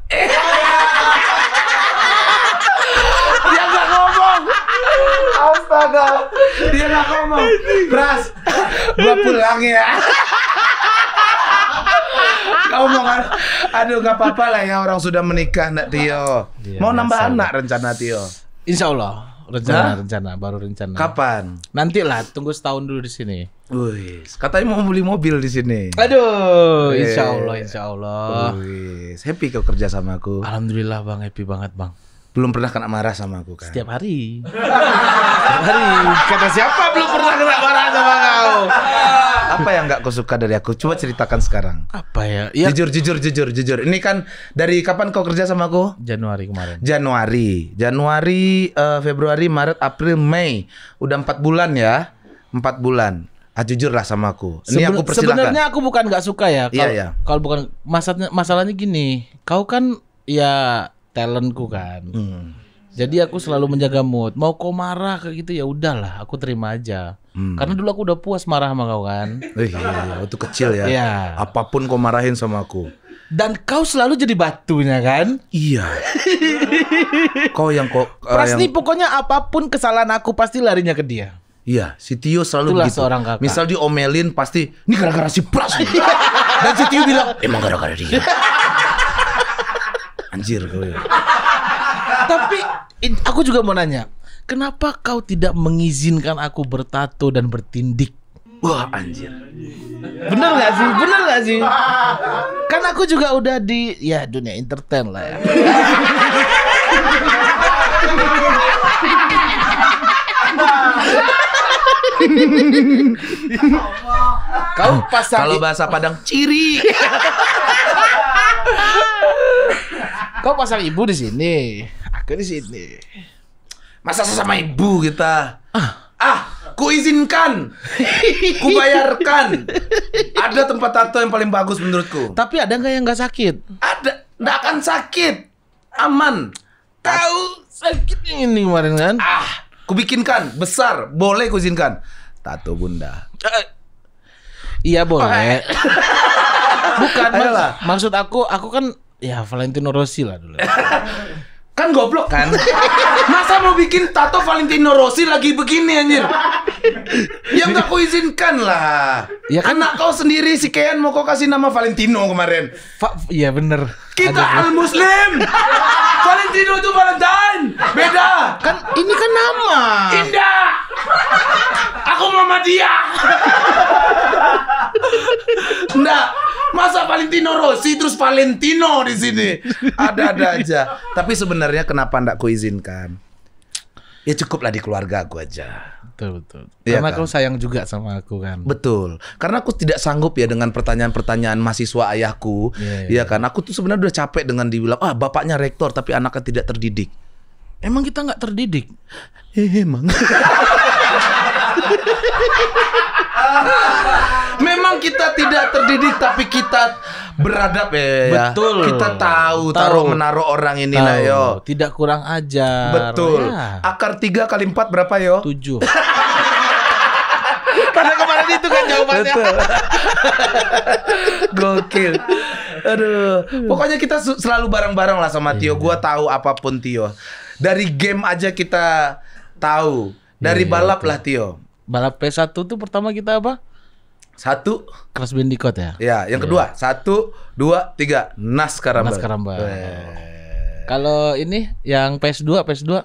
Astaga. Dia nggak ngomong. Ras, gua pulang ya. Kau mau kan? Aduh nggak apa-apa lah ya orang sudah menikah Nak Tio. Iya, mau nambah anak rencana Tio? Insya Allah rencana Hah? rencana baru rencana kapan nanti lah tunggu setahun dulu di sini Wih, katanya mau beli mobil di sini aduh insya allah insya allah Wih, happy kau kerja sama aku alhamdulillah bang happy banget bang belum pernah kena marah sama aku kan? Setiap hari. Setiap hari. Kata siapa belum pernah kena marah sama kau? Apa yang nggak kau suka dari aku? Coba ceritakan sekarang. Apa ya? ya? Jujur, jujur, jujur, jujur. Ini kan dari kapan kau kerja sama aku? Januari kemarin. Januari, Januari, uh, Februari, Maret, April, Mei. Udah empat bulan ya? Empat bulan. Ah, jujur lah sama aku. Ini aku persilahkan. Sebenarnya aku bukan nggak suka ya. iya, iya. Kalau bukan masalahnya, masalahnya gini. Kau kan ya talentku kan. Hmm. Jadi aku selalu menjaga mood. Mau kau marah kayak gitu ya udahlah, aku terima aja. Hmm. Karena dulu aku udah puas marah sama kau kan. Eh, iya, iya waktu kecil ya. Iya. Apapun kau marahin sama aku. Dan kau selalu jadi batunya kan? Iya. kau yang kok. Uh, eh, Pasti yang... pokoknya apapun kesalahan aku pasti larinya ke dia. Iya, si Tio selalu Itulah begitu. seorang kakak. Misal diomelin pasti, ini gara-gara si Pras. Dan si Tio bilang, emang gara-gara dia. Anjir kau ya. Tapi aku juga mau nanya, kenapa kau tidak mengizinkan aku bertato dan bertindik? Wah anjir. Bener gak sih? Bener gak sih? Kan aku juga udah di ya dunia entertain lah ya. Kau pasang Kalau bahasa Padang ciri. Kau pasang ibu di sini, aku di sini. Masa sama ibu kita? Ah, ah ku izinkan, ku bayarkan. Ada tempat tato yang paling bagus menurutku. Tapi ada nggak yang nggak sakit? Ada, nggak akan sakit, aman. Tahu sakit ini kemarin kan? Ah, ku bikinkan besar, boleh ku izinkan. Tato bunda. Eh. Iya boleh. Bukan, Ayolah. maksud aku, aku kan Ya Valentino Rossi lah dulu. kan goblok kan? Masa mau bikin tato Valentino Rossi lagi begini anjir? ya nggak aku izinkan lah. Ya kan? Anak kau sendiri si Kean mau kau kasih nama Valentino kemarin. Fa ya bener. Kita al Muslim. Valentino itu Valentine. Beda. Kan ini kan nama. Indah. Aku mama dia. Enggak. Masa Valentino Rossi terus Valentino di sini. Ada-ada aja. Tapi sebenarnya kenapa ndak kuizinkan? ya cukup lah di keluarga aku aja. Betul betul. Ya karena kan? kau sayang juga sama aku kan. Betul. Karena aku tidak sanggup ya dengan pertanyaan-pertanyaan mahasiswa ayahku. Iya ya, ya. kan. Aku tuh sebenarnya udah capek dengan dibilang ah bapaknya rektor tapi anaknya tidak terdidik. Emang kita nggak terdidik? Eh, emang. Memang kita tidak terdidik tapi kita beradab eh, ya. Betul. Kita tahu, taruh menaruh orang ini lah yo. Tidak kurang aja. Betul. Ya. Akar tiga kali empat berapa yo? Tujuh. Karena kemarin itu kan jawabannya. Betul. Gokil. Aduh. Pokoknya kita selalu bareng-bareng lah sama Tio. Iya. Gua tahu apapun Tio. Dari game aja kita tahu. Dari iya, balap lah Tio balap P1 tuh pertama kita apa? Satu Crash Bandicoot ya? Iya, yang kedua iya. kedua Satu, dua, tiga Nas Karambal Nas Karambal eh. Kalau ini yang PS2, PS2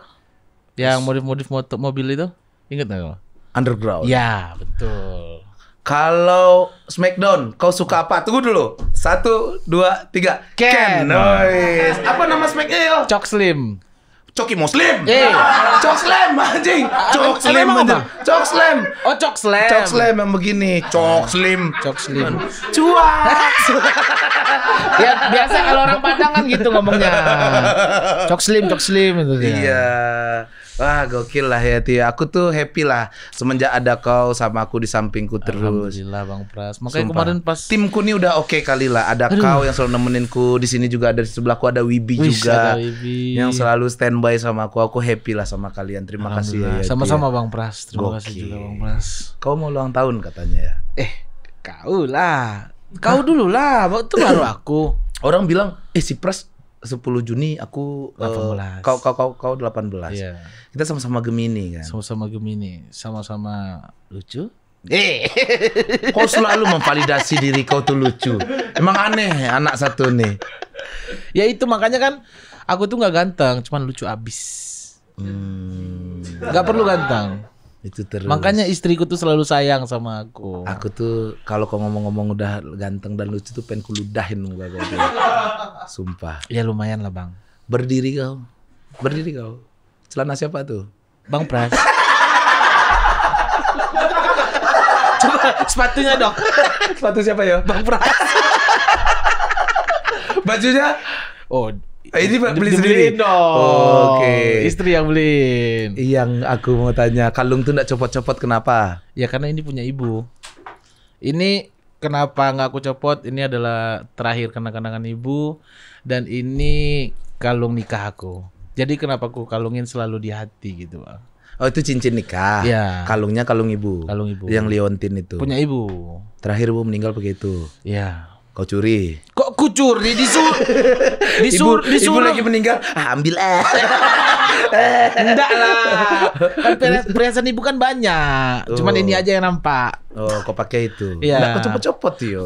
Yang modif-modif mobil itu Ingat gak Underground Ya, betul kalau Smackdown, kau suka apa? Tunggu dulu. Satu, dua, tiga. Ken. Ken. Nice. Apa nama Smackdown? Eh, oh. Cok Slim. Coki Muslim. Eh. Cok slam anjing. Cok slam anjing. Cok slam. Oh, cok slam. Cok slam yang begini. Cok eh. slim. Cok slim. Cuak. ya biasa kalau orang Padang kan gitu ngomongnya. Cok slim, cok slim itu dia. Iya. Wah gokil lah ya Tia. Aku tuh happy lah semenjak ada kau sama aku di sampingku terus. Alhamdulillah Bang Pras. Makanya Sumpah. kemarin pas timku nih udah oke okay kali lah. Ada Aduh. kau yang selalu nemeninku di sini juga ada di sebelahku ada Wibi Wish, juga ada Wibi. yang selalu standby sama aku. Aku happy lah sama kalian. Terima kasih ya. Sama-sama Bang Pras. Terima gokil. kasih juga Bang Pras. Kau mau ulang tahun katanya ya? Eh kau lah. Kau dulu lah. Itu baru aku. Orang bilang eh si Pras 10 Juni aku 18. Uh, eh, kau kau kau kau 18. Yeah. Kita sama-sama Gemini kan. Sama-sama Gemini, sama-sama lucu. Eh, kau selalu memvalidasi diri kau tuh lucu. Emang aneh anak satu nih. Ya itu makanya kan aku tuh nggak ganteng, cuman lucu abis. Hmm. Gak perlu ganteng itu terus makanya istriku tuh selalu sayang sama aku aku tuh kalau kau ngomong-ngomong udah ganteng dan lucu tuh pengen kuludahin muka kau sumpah ya lumayan lah bang berdiri kau berdiri kau celana siapa tuh bang Pras coba sepatunya dok. sepatu siapa ya bang Pras bajunya oh Eh, ini beli sendiri. dong. Oh, Oke. Okay. Istri yang beliin. Yang aku mau tanya, kalung tuh nggak copot-copot kenapa? Ya karena ini punya ibu. Ini kenapa nggak aku copot? Ini adalah terakhir kenangan kenangan ibu dan ini kalung nikah aku. Jadi kenapa aku kalungin selalu di hati gitu, Oh itu cincin nikah. Iya. Kalungnya kalung ibu. Kalung ibu. Yang liontin itu. Punya ibu. Terakhir ibu meninggal begitu. Iya. Kau curi. Kok ku curi disur disur ibu, disuruh. Ibu lagi meninggal, ah, ambil eh. Enggak lah. Kan perhiasan ibu kan banyak. Oh. Cuman ini aja yang nampak. Oh, kau pakai itu. Iya. nggak kau copot-copot yo.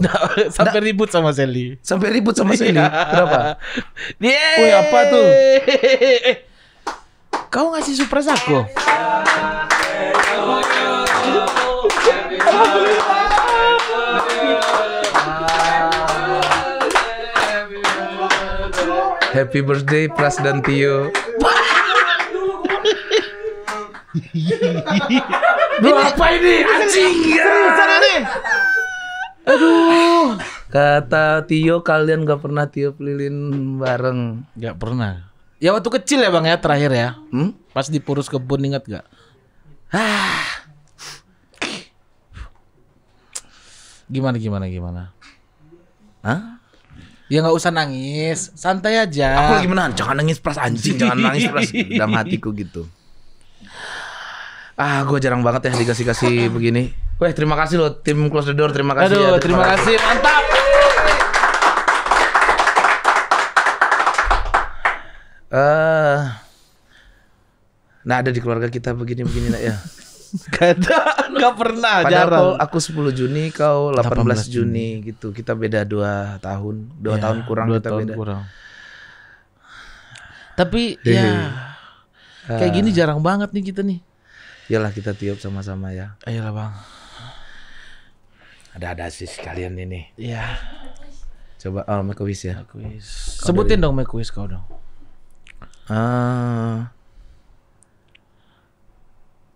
sampai nggak. ribut sama Sally. Sampai ribut sama Sally. Iya. Kenapa? Dia. Woi, apa tuh? Kau ngasih surprise aku? Yeah. Happy birthday Pras dan Tio. Bro, apa ini? Anjing. ya. ini. Aduh. Kata Tio kalian gak pernah Tio pelilin bareng. Gak pernah. Ya waktu kecil ya Bang ya terakhir ya. Hmm? Pas di Purus Kebun ingat gak? Ah. Gimana gimana gimana? Hah? Ya nggak usah nangis, santai aja. Aku lagi menahan, jangan nangis pras anjing, jangan nangis pras dalam hatiku gitu. Ah, gue jarang banget ya dikasih kasih begini. Weh, terima kasih loh tim Close the Door, terima kasih. Aduh, ya, terima, terima kasih, mantap. Eh, uh, nah ada di keluarga kita begini-begini lah ya. Kan? Gak ada, pernah. Padahal jarang. aku, aku 10 Juni, kau 18, 18 Juni, Juni gitu. Kita beda 2 tahun, 2 ya, tahun kurang dua kita tahun beda. Kurang. Tapi Dili. ya kayak uh, gini ah. jarang banget nih kita nih. Yalah kita tiup sama-sama ya. Ayolah bang. Ada-ada sih sekalian ini. Iya. Coba oh, make a wish ya. Make a wish. Sebutin dong make a wish kau dong. Ah. Uh,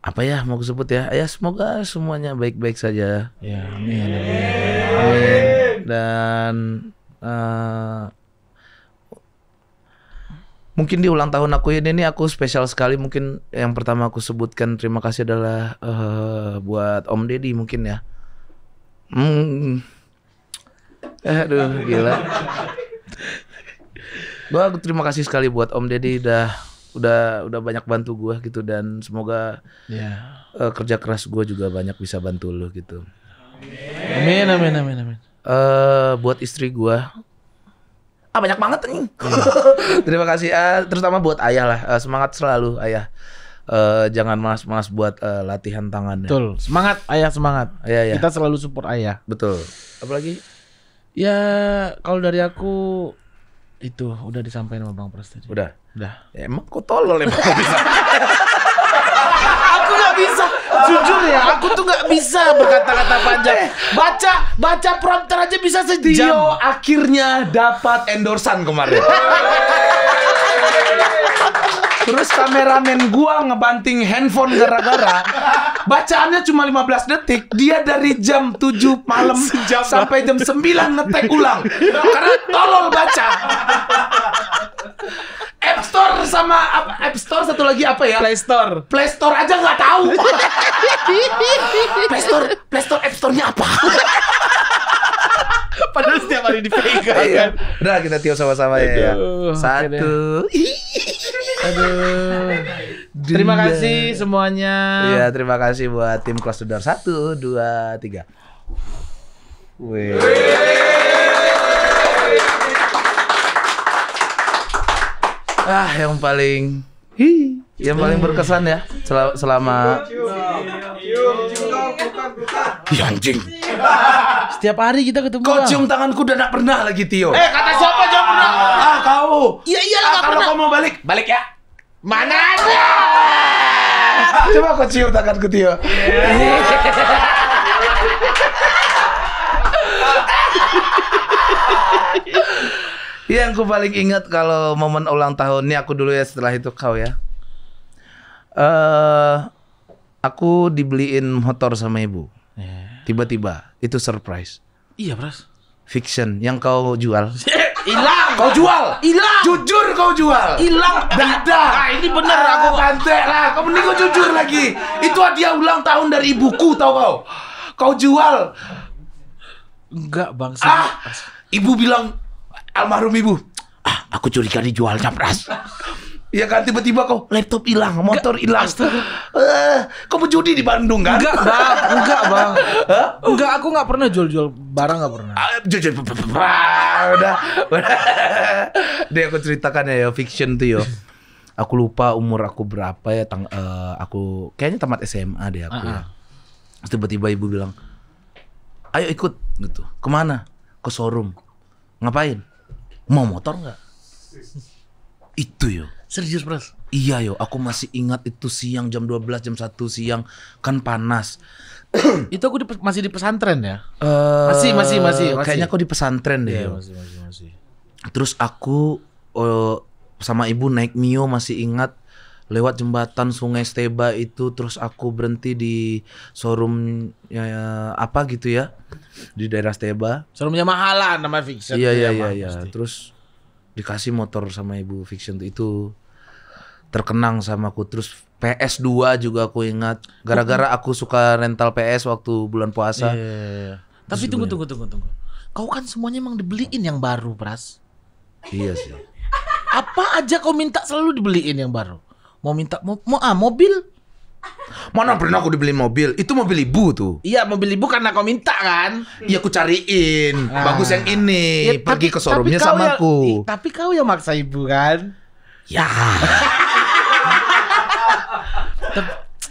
apa ya mau sebut ya ya semoga semuanya baik-baik saja ya amin amin dan uh, mungkin di ulang tahun aku ini, ini aku spesial sekali mungkin yang pertama aku sebutkan terima kasih adalah uh, buat Om Deddy mungkin ya hmm. Eh, aduh gila gua terima kasih sekali buat Om Deddy dah udah udah banyak bantu gue gitu dan semoga yeah. Ya. uh, kerja keras gue juga banyak bisa bantu lo gitu. Amin amin amin amin. Uh, buat istri gue ah banyak banget nih. Yeah. Terima kasih uh, terutama buat ayah lah uh, semangat selalu ayah. Uh, jangan malas-malas buat uh, latihan tangannya Betul. Semangat ayah semangat. Ayah, Yeah. Kita selalu support ayah. Betul. Apalagi? Ya kalau dari aku itu udah disampaikan sama Bang Pras tadi. Udah. Udah. Ya, emang kok tolol emang bisa. aku gak bisa. Jujur ya, aku tuh gak bisa berkata-kata panjang. Baca, baca prompter aja bisa sejam. Dio akhirnya dapat endorsan kemarin. Terus kameramen gua ngebanting handphone gara-gara bacaannya cuma 15 detik. Dia dari jam 7 malam Sejam sampai jam 9 ngetek ulang. Karena tolol baca. App Store sama App Store satu lagi apa ya? Play Store. Play Store aja nggak tahu. Play Store, Play Store, App Store-nya apa? Padahal setiap hari dipegang iya. kan. Udah kita tiup sama-sama ya. Satu. Aduh. Terima kasih semuanya. Iya, terima kasih buat tim kelas sudar 1 2 3. Wih. Ah, yang paling hi, yang paling berkesan ya selama, selama iya, anjing. Setiap hari kita ketemu. Kau cium tanganku dan gak pernah lagi Tio. Eh kata siapa jangan pernah? Ah kau. Iya iya ah, Kalau pernah. kau mau balik, balik ya. Mana ada? Coba kau cium tanganku Tio. Yang aku paling ingat kalau momen ulang tahun ini aku dulu ya setelah itu kau ya. Eh, aku dibeliin motor sama ibu. Ya. Tiba-tiba itu surprise. Iya, bras Fiction yang kau jual. Iya hilang kau jual hilang jujur kau jual hilang dada ah ini benar ah, aku bantai lah kau mending kau jujur lagi itu hadiah ulang tahun dari ibuku tau kau kau jual enggak bang ah ibu bilang almarhum ibu ah aku curiga dijual capras Iya kan tiba-tiba kau laptop hilang, motor hilang. Uh, kau berjudi di Bandung kan? Enggak, Bang. Enggak, Bang. Huh? Enggak, aku enggak pernah jual-jual barang enggak pernah. Jual-jual ah, udah. udah. Dia aku ceritakan ya, ya, fiction tuh yo. Aku lupa umur aku berapa ya tang uh, aku kayaknya tamat SMA deh aku uh huh ya. Ah, ah. Tiba-tiba ibu bilang, "Ayo ikut." gitu. Kemana? Ke showroom. Ngapain? Mau motor nggak? Itu yo Serius, Pras? Iya, yo. Aku masih ingat itu siang jam 12, jam 1 siang. Kan panas. itu aku di, masih di pesantren ya? Uh, masih, masih, masih, Kayaknya aku di pesantren deh. Iya, masih, masih, masih. Terus aku uh, sama ibu naik Mio masih ingat lewat jembatan Sungai Steba itu terus aku berhenti di showroom ya, ya apa gitu ya di daerah Steba. Showroomnya Mahalan nama fiction. Iya iya, iya iya. iya. Terus dikasih motor sama ibu fiction itu terkenang sama aku terus PS2 juga aku ingat gara-gara aku suka rental PS waktu bulan puasa. Iya, Yeah. Iya, iya. Tapi tunggu tunggu tunggu tunggu. Kau kan semuanya emang dibeliin yang baru, Pras. Iya sih. Apa aja kau minta selalu dibeliin yang baru. Mau minta mau, mau ah mobil. Mana pernah aku dibeli mobil? Itu mobil ibu tuh. Iya, mobil ibu karena kau minta kan? Iya, aku cariin. Ah. Bagus yang ini. Ya, Pergi tapi, ke showroomnya sama aku. Tapi kau yang maksa ibu kan? Ya.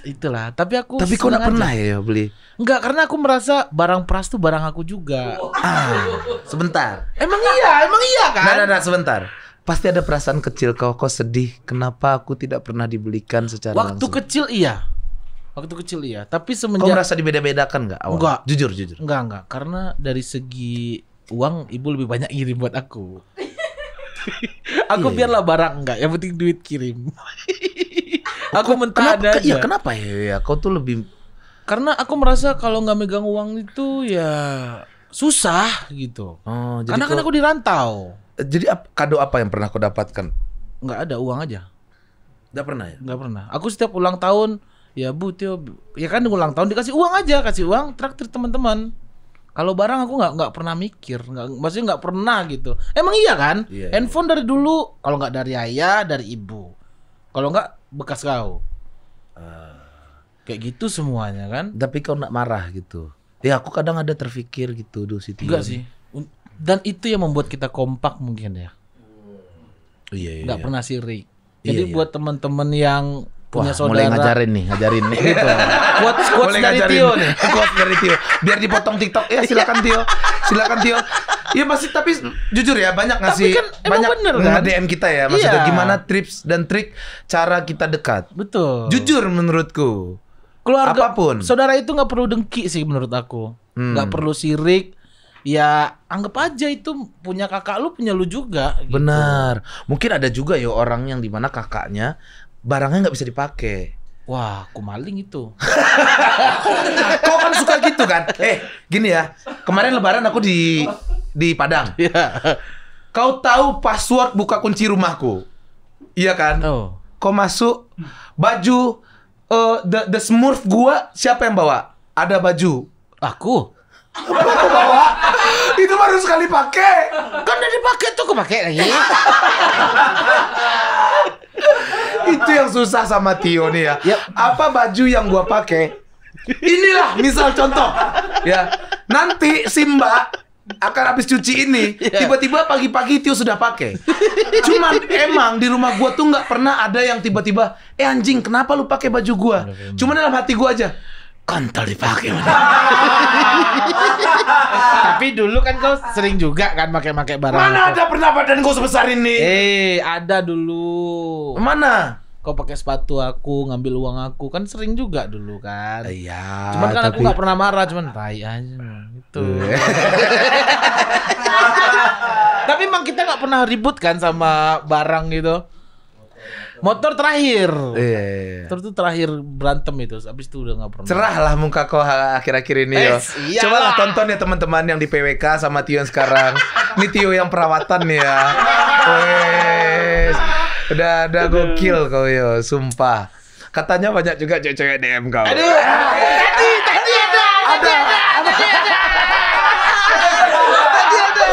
itulah tapi aku tapi kok nggak pernah ya beli Enggak, karena aku merasa barang pras tuh barang aku juga ah sebentar emang iya emang iya kan nah, nah, nah sebentar pasti ada perasaan kecil kau kok sedih kenapa aku tidak pernah dibelikan secara waktu langsung. kecil iya waktu kecil iya tapi semenjak kau merasa dibeda-bedakan nggak awal enggak jujur jujur enggak enggak karena dari segi uang ibu lebih banyak kirim buat aku aku iya, biarlah iya. barang enggak yang penting duit kirim aku mentah kenapa, ada aja. Ya, kenapa ya, ya? ya kau tuh lebih karena aku merasa kalau nggak megang uang itu ya susah gitu. Oh, jadi karena kau, kan aku dirantau. Jadi kado apa yang pernah kau dapatkan? Nggak ada uang aja. Nggak pernah ya? Nggak pernah. Aku setiap ulang tahun ya bu Tio ya kan ulang tahun dikasih uang aja kasih uang traktir teman-teman kalau barang aku nggak nggak pernah mikir nggak maksudnya nggak pernah gitu emang iya kan iya, iya. handphone iya. dari dulu kalau nggak dari ayah dari ibu kalau nggak bekas kau. Uh, Kayak gitu semuanya kan. Tapi kau nak marah gitu. Ya aku kadang ada terfikir gitu do Siti. Enggak sih. Dan itu yang membuat kita kompak mungkin ya. Oh, iya, iya, Gak iya. pernah sirik. Iya, Jadi iya, iya. buat teman-teman yang punya Wah, saudara. Mulai ngajarin nih, ngajarin nih. gitu. Quotes, quotes dari ngajarin. Tio nih. Quotes dari Tio. Biar dipotong TikTok ya silakan Tio. Silakan Tio. Iya masih tapi mm. jujur ya banyak ngasih tapi kan, banyak bener, kan? DM kita ya maksudnya iya. gimana trips dan trik cara kita dekat. Betul. Jujur menurutku. Keluarga apapun. Saudara itu nggak perlu dengki sih menurut aku. Hmm. nggak hmm. perlu sirik. Ya anggap aja itu punya kakak lu punya lu juga. Gitu. Benar. Mungkin ada juga ya orang yang dimana kakaknya barangnya nggak bisa dipakai. Wah, aku maling itu. Kau kan suka gitu kan? Eh, gini ya. Kemarin lebaran aku di di Padang. Iya. Kau tahu password buka kunci rumahku. Iya kan? Oh. Kau masuk baju uh, the the smurf gua siapa yang bawa? Ada baju. Aku. Itu baru sekali pakai. Kan udah dipakai tuh aku pakai lagi. Itu yang susah sama Tio nih ya. Yep. Apa baju yang gua pakai? Inilah misal contoh. Ya. Nanti Simba akan habis cuci ini yeah. tiba-tiba pagi-pagi Tio sudah pakai cuman emang di rumah gua tuh nggak pernah ada yang tiba-tiba eh anjing kenapa lu pakai baju gua cuman dalam hati gua aja kontol dipakai tapi dulu kan kau sering juga kan pakai-pakai barang mana ada pernah badan gua sebesar ini eh ada dulu mana kau pakai sepatu aku ngambil uang aku kan sering juga dulu kan iya cuman kan tapi... aku gak pernah marah cuman tai aja gitu iya. tapi emang kita nggak pernah ribut kan sama barang gitu Motor terakhir. Iya. Yeah. Iya. Motor itu terakhir berantem itu. Habis itu udah nggak pernah. Cerah lah muka kau akhir-akhir ini yo. Eh, Coba lah tonton ya teman-teman yang di PWK sama Tio yang sekarang. ini Tio yang perawatan ya. Wes. Udah ada gokil kau yo, sumpah. Katanya banyak juga cewek-cewek DM kau. Aduh. Tadi, tadi ada. Ada. Ada. Ada.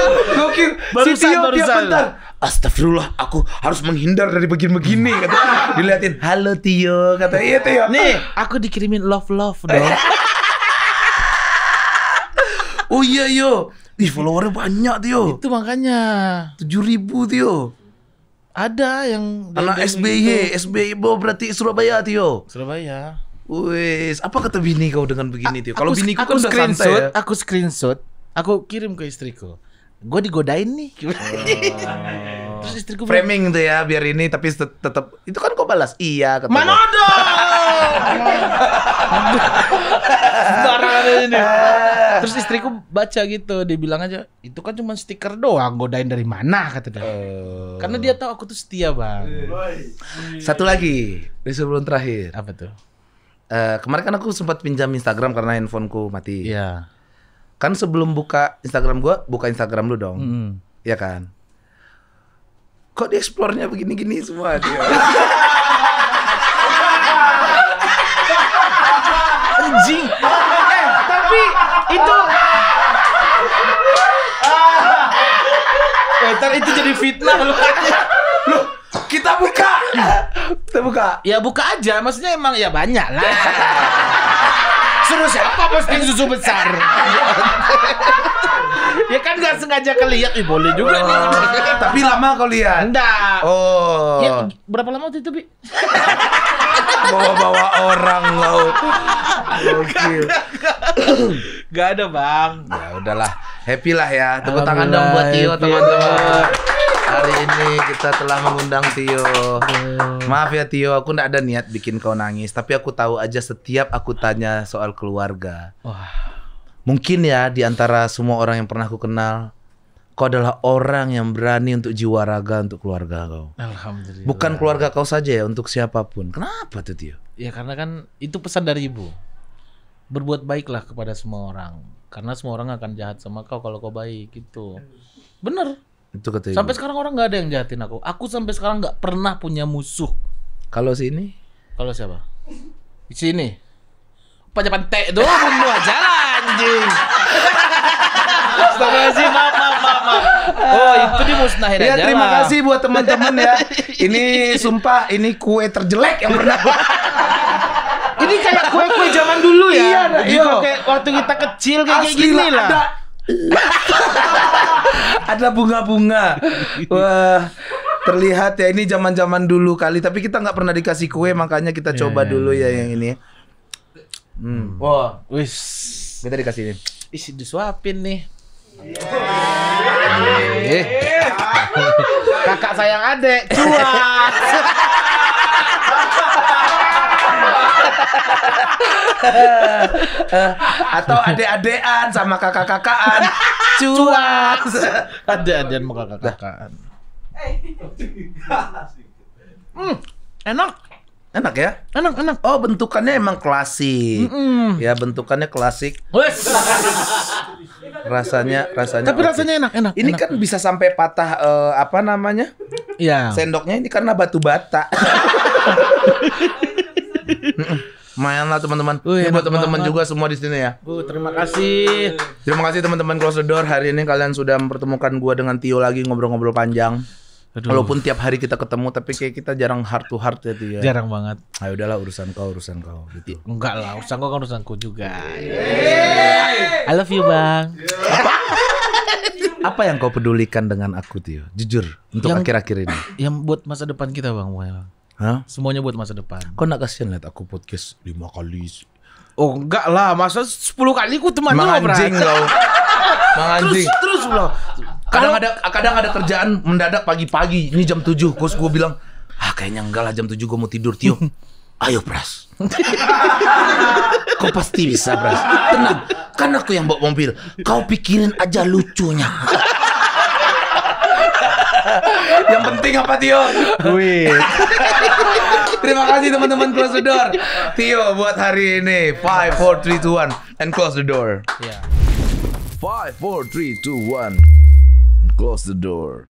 Gokil. si Tio barusan. bentar astagfirullah aku harus menghindar dari begini-begini kata diliatin halo Tio kata iya Tio nih aku dikirimin love love dong oh iya yo di followernya banyak Tio itu makanya tujuh ribu Tio ada yang anak SBY itu. SBY bo berarti Surabaya Tio Surabaya Wes, apa kata bini kau dengan begini Tio? Kalau bini aku, kan screenshot, ya. aku screenshot, aku kirim ke istriku gue digodain nih oh. terus istri gue framing tuh ya biar ini tapi tetap itu kan kok balas iya kata manodo Barangan ini. Terus istriku baca gitu, dia bilang aja, itu kan cuma stiker doang, godain dari mana kata dia. Uh. Karena dia tahu aku tuh setia bang. Satu lagi di sebelum terakhir. Apa tuh? Uh, kemarin kan aku sempat pinjam Instagram karena handphoneku mati. Yeah kan sebelum buka Instagram gue buka Instagram lu dong hmm. ya kan kok di eksplornya begini-gini semua dia anjing eh, tapi itu eh, ntar itu jadi fitnah lu lu kita buka kita buka ya buka aja maksudnya emang ya banyak lah suruh siapa posting susu besar? ya kan nggak sengaja kelihat, ya, boleh juga oh, nih. Tapi lama kau lihat. Enggak. Oh. Ya, berapa lama waktu itu, Bi? Bawa-bawa orang lo. Gokil. Gak ada, Bang. Ya udahlah. Happy lah ya. Tepuk tangan dong buat Tio, teman-teman. Hari ini kita telah mengundang Tio. Maaf ya Tio, aku tidak ada niat bikin kau nangis, tapi aku tahu aja setiap aku tanya soal keluarga. Mungkin ya di antara semua orang yang pernah aku kenal, kau adalah orang yang berani untuk jiwa raga untuk keluarga kau. Alhamdulillah. Bukan keluarga kau saja ya, untuk siapapun. Kenapa tuh Tio? Ya karena kan itu pesan dari ibu. Berbuat baiklah kepada semua orang. Karena semua orang akan jahat sama kau kalau kau baik gitu. Bener. Itu kata Sampai sekarang orang nggak ada yang jahatin aku. Aku sampai sekarang nggak pernah punya musuh. Kalau sini? Kalau siapa? Di sini. pajak pantek doang semua jalan anjing. terima kasih maaf, maaf, Oh, itu dimusnahin ya, aja terima kasih buat teman-teman ya. Ini sumpah, ini kue terjelek yang pernah ini kayak kue-kue zaman dulu ya. Iya, iya. Kayak waktu kita kecil kayak gini lah. lah. Ada ada bunga-bunga. Wah, terlihat ya ini zaman-zaman dulu kali. Tapi kita nggak pernah dikasih kue, makanya kita yeah, coba iya, dulu iya, ya iya. yang ini. Hmm. hmm. Wah, wow. wis. Kita dikasih ini. Ih, disuapin nih. Yeah. Yeah. Kakak sayang adek, cuas. Atau adek-adean sama kakak-kakaan. Cuas. Adek-adean sama kakak-kakaan. Hmm, enak. Enak ya? Enak, enak. Oh, bentukannya emang klasik. Mm -mm. Ya, bentukannya klasik. rasanya rasanya Tapi okay. rasanya enak, enak. Ini enak. kan bisa sampai patah uh, apa namanya? yeah. Sendoknya ini karena batu bata. lah teman-teman. ini buat teman-teman juga semua di sini ya. Bu, terima kasih. Terima kasih teman-teman Close the Door. Hari ini kalian sudah mempertemukan gua dengan Tio lagi ngobrol-ngobrol panjang. Aduh. Walaupun tiap hari kita ketemu, tapi kayak kita jarang heart to heart ya Tio. Ya. Jarang banget. Ayo ah, ya udahlah urusan kau, urusan kau. Gitu. Enggak lah, urusan kau kan urusanku juga. Yeah. I love you bang. Apa? yang kau pedulikan dengan aku Tio? Jujur, untuk akhir-akhir ini. Yang buat masa depan kita bang, bang. Hah? Semuanya buat masa depan. Kok nak kasihan lihat aku podcast lima kali. Oh enggak lah, masa sepuluh kali ku teman lo, anjing lu. Mang anjing. Terus, terus lu. Kadang ada kadang ada kerjaan mendadak pagi-pagi, ini jam tujuh. Kus gue bilang, ah kayaknya enggak lah jam tujuh gue mau tidur, Tio. Ayo Pras. kau pasti bisa Pras. Tenang, kan aku yang bawa mobil. Kau pikirin aja lucunya. Yang penting apa Tio? Duit. Terima kasih teman-teman close the door. Tio buat hari ini 5 4 3 2 1 and close the door. Yeah. 5 4 3 2 1 close the door.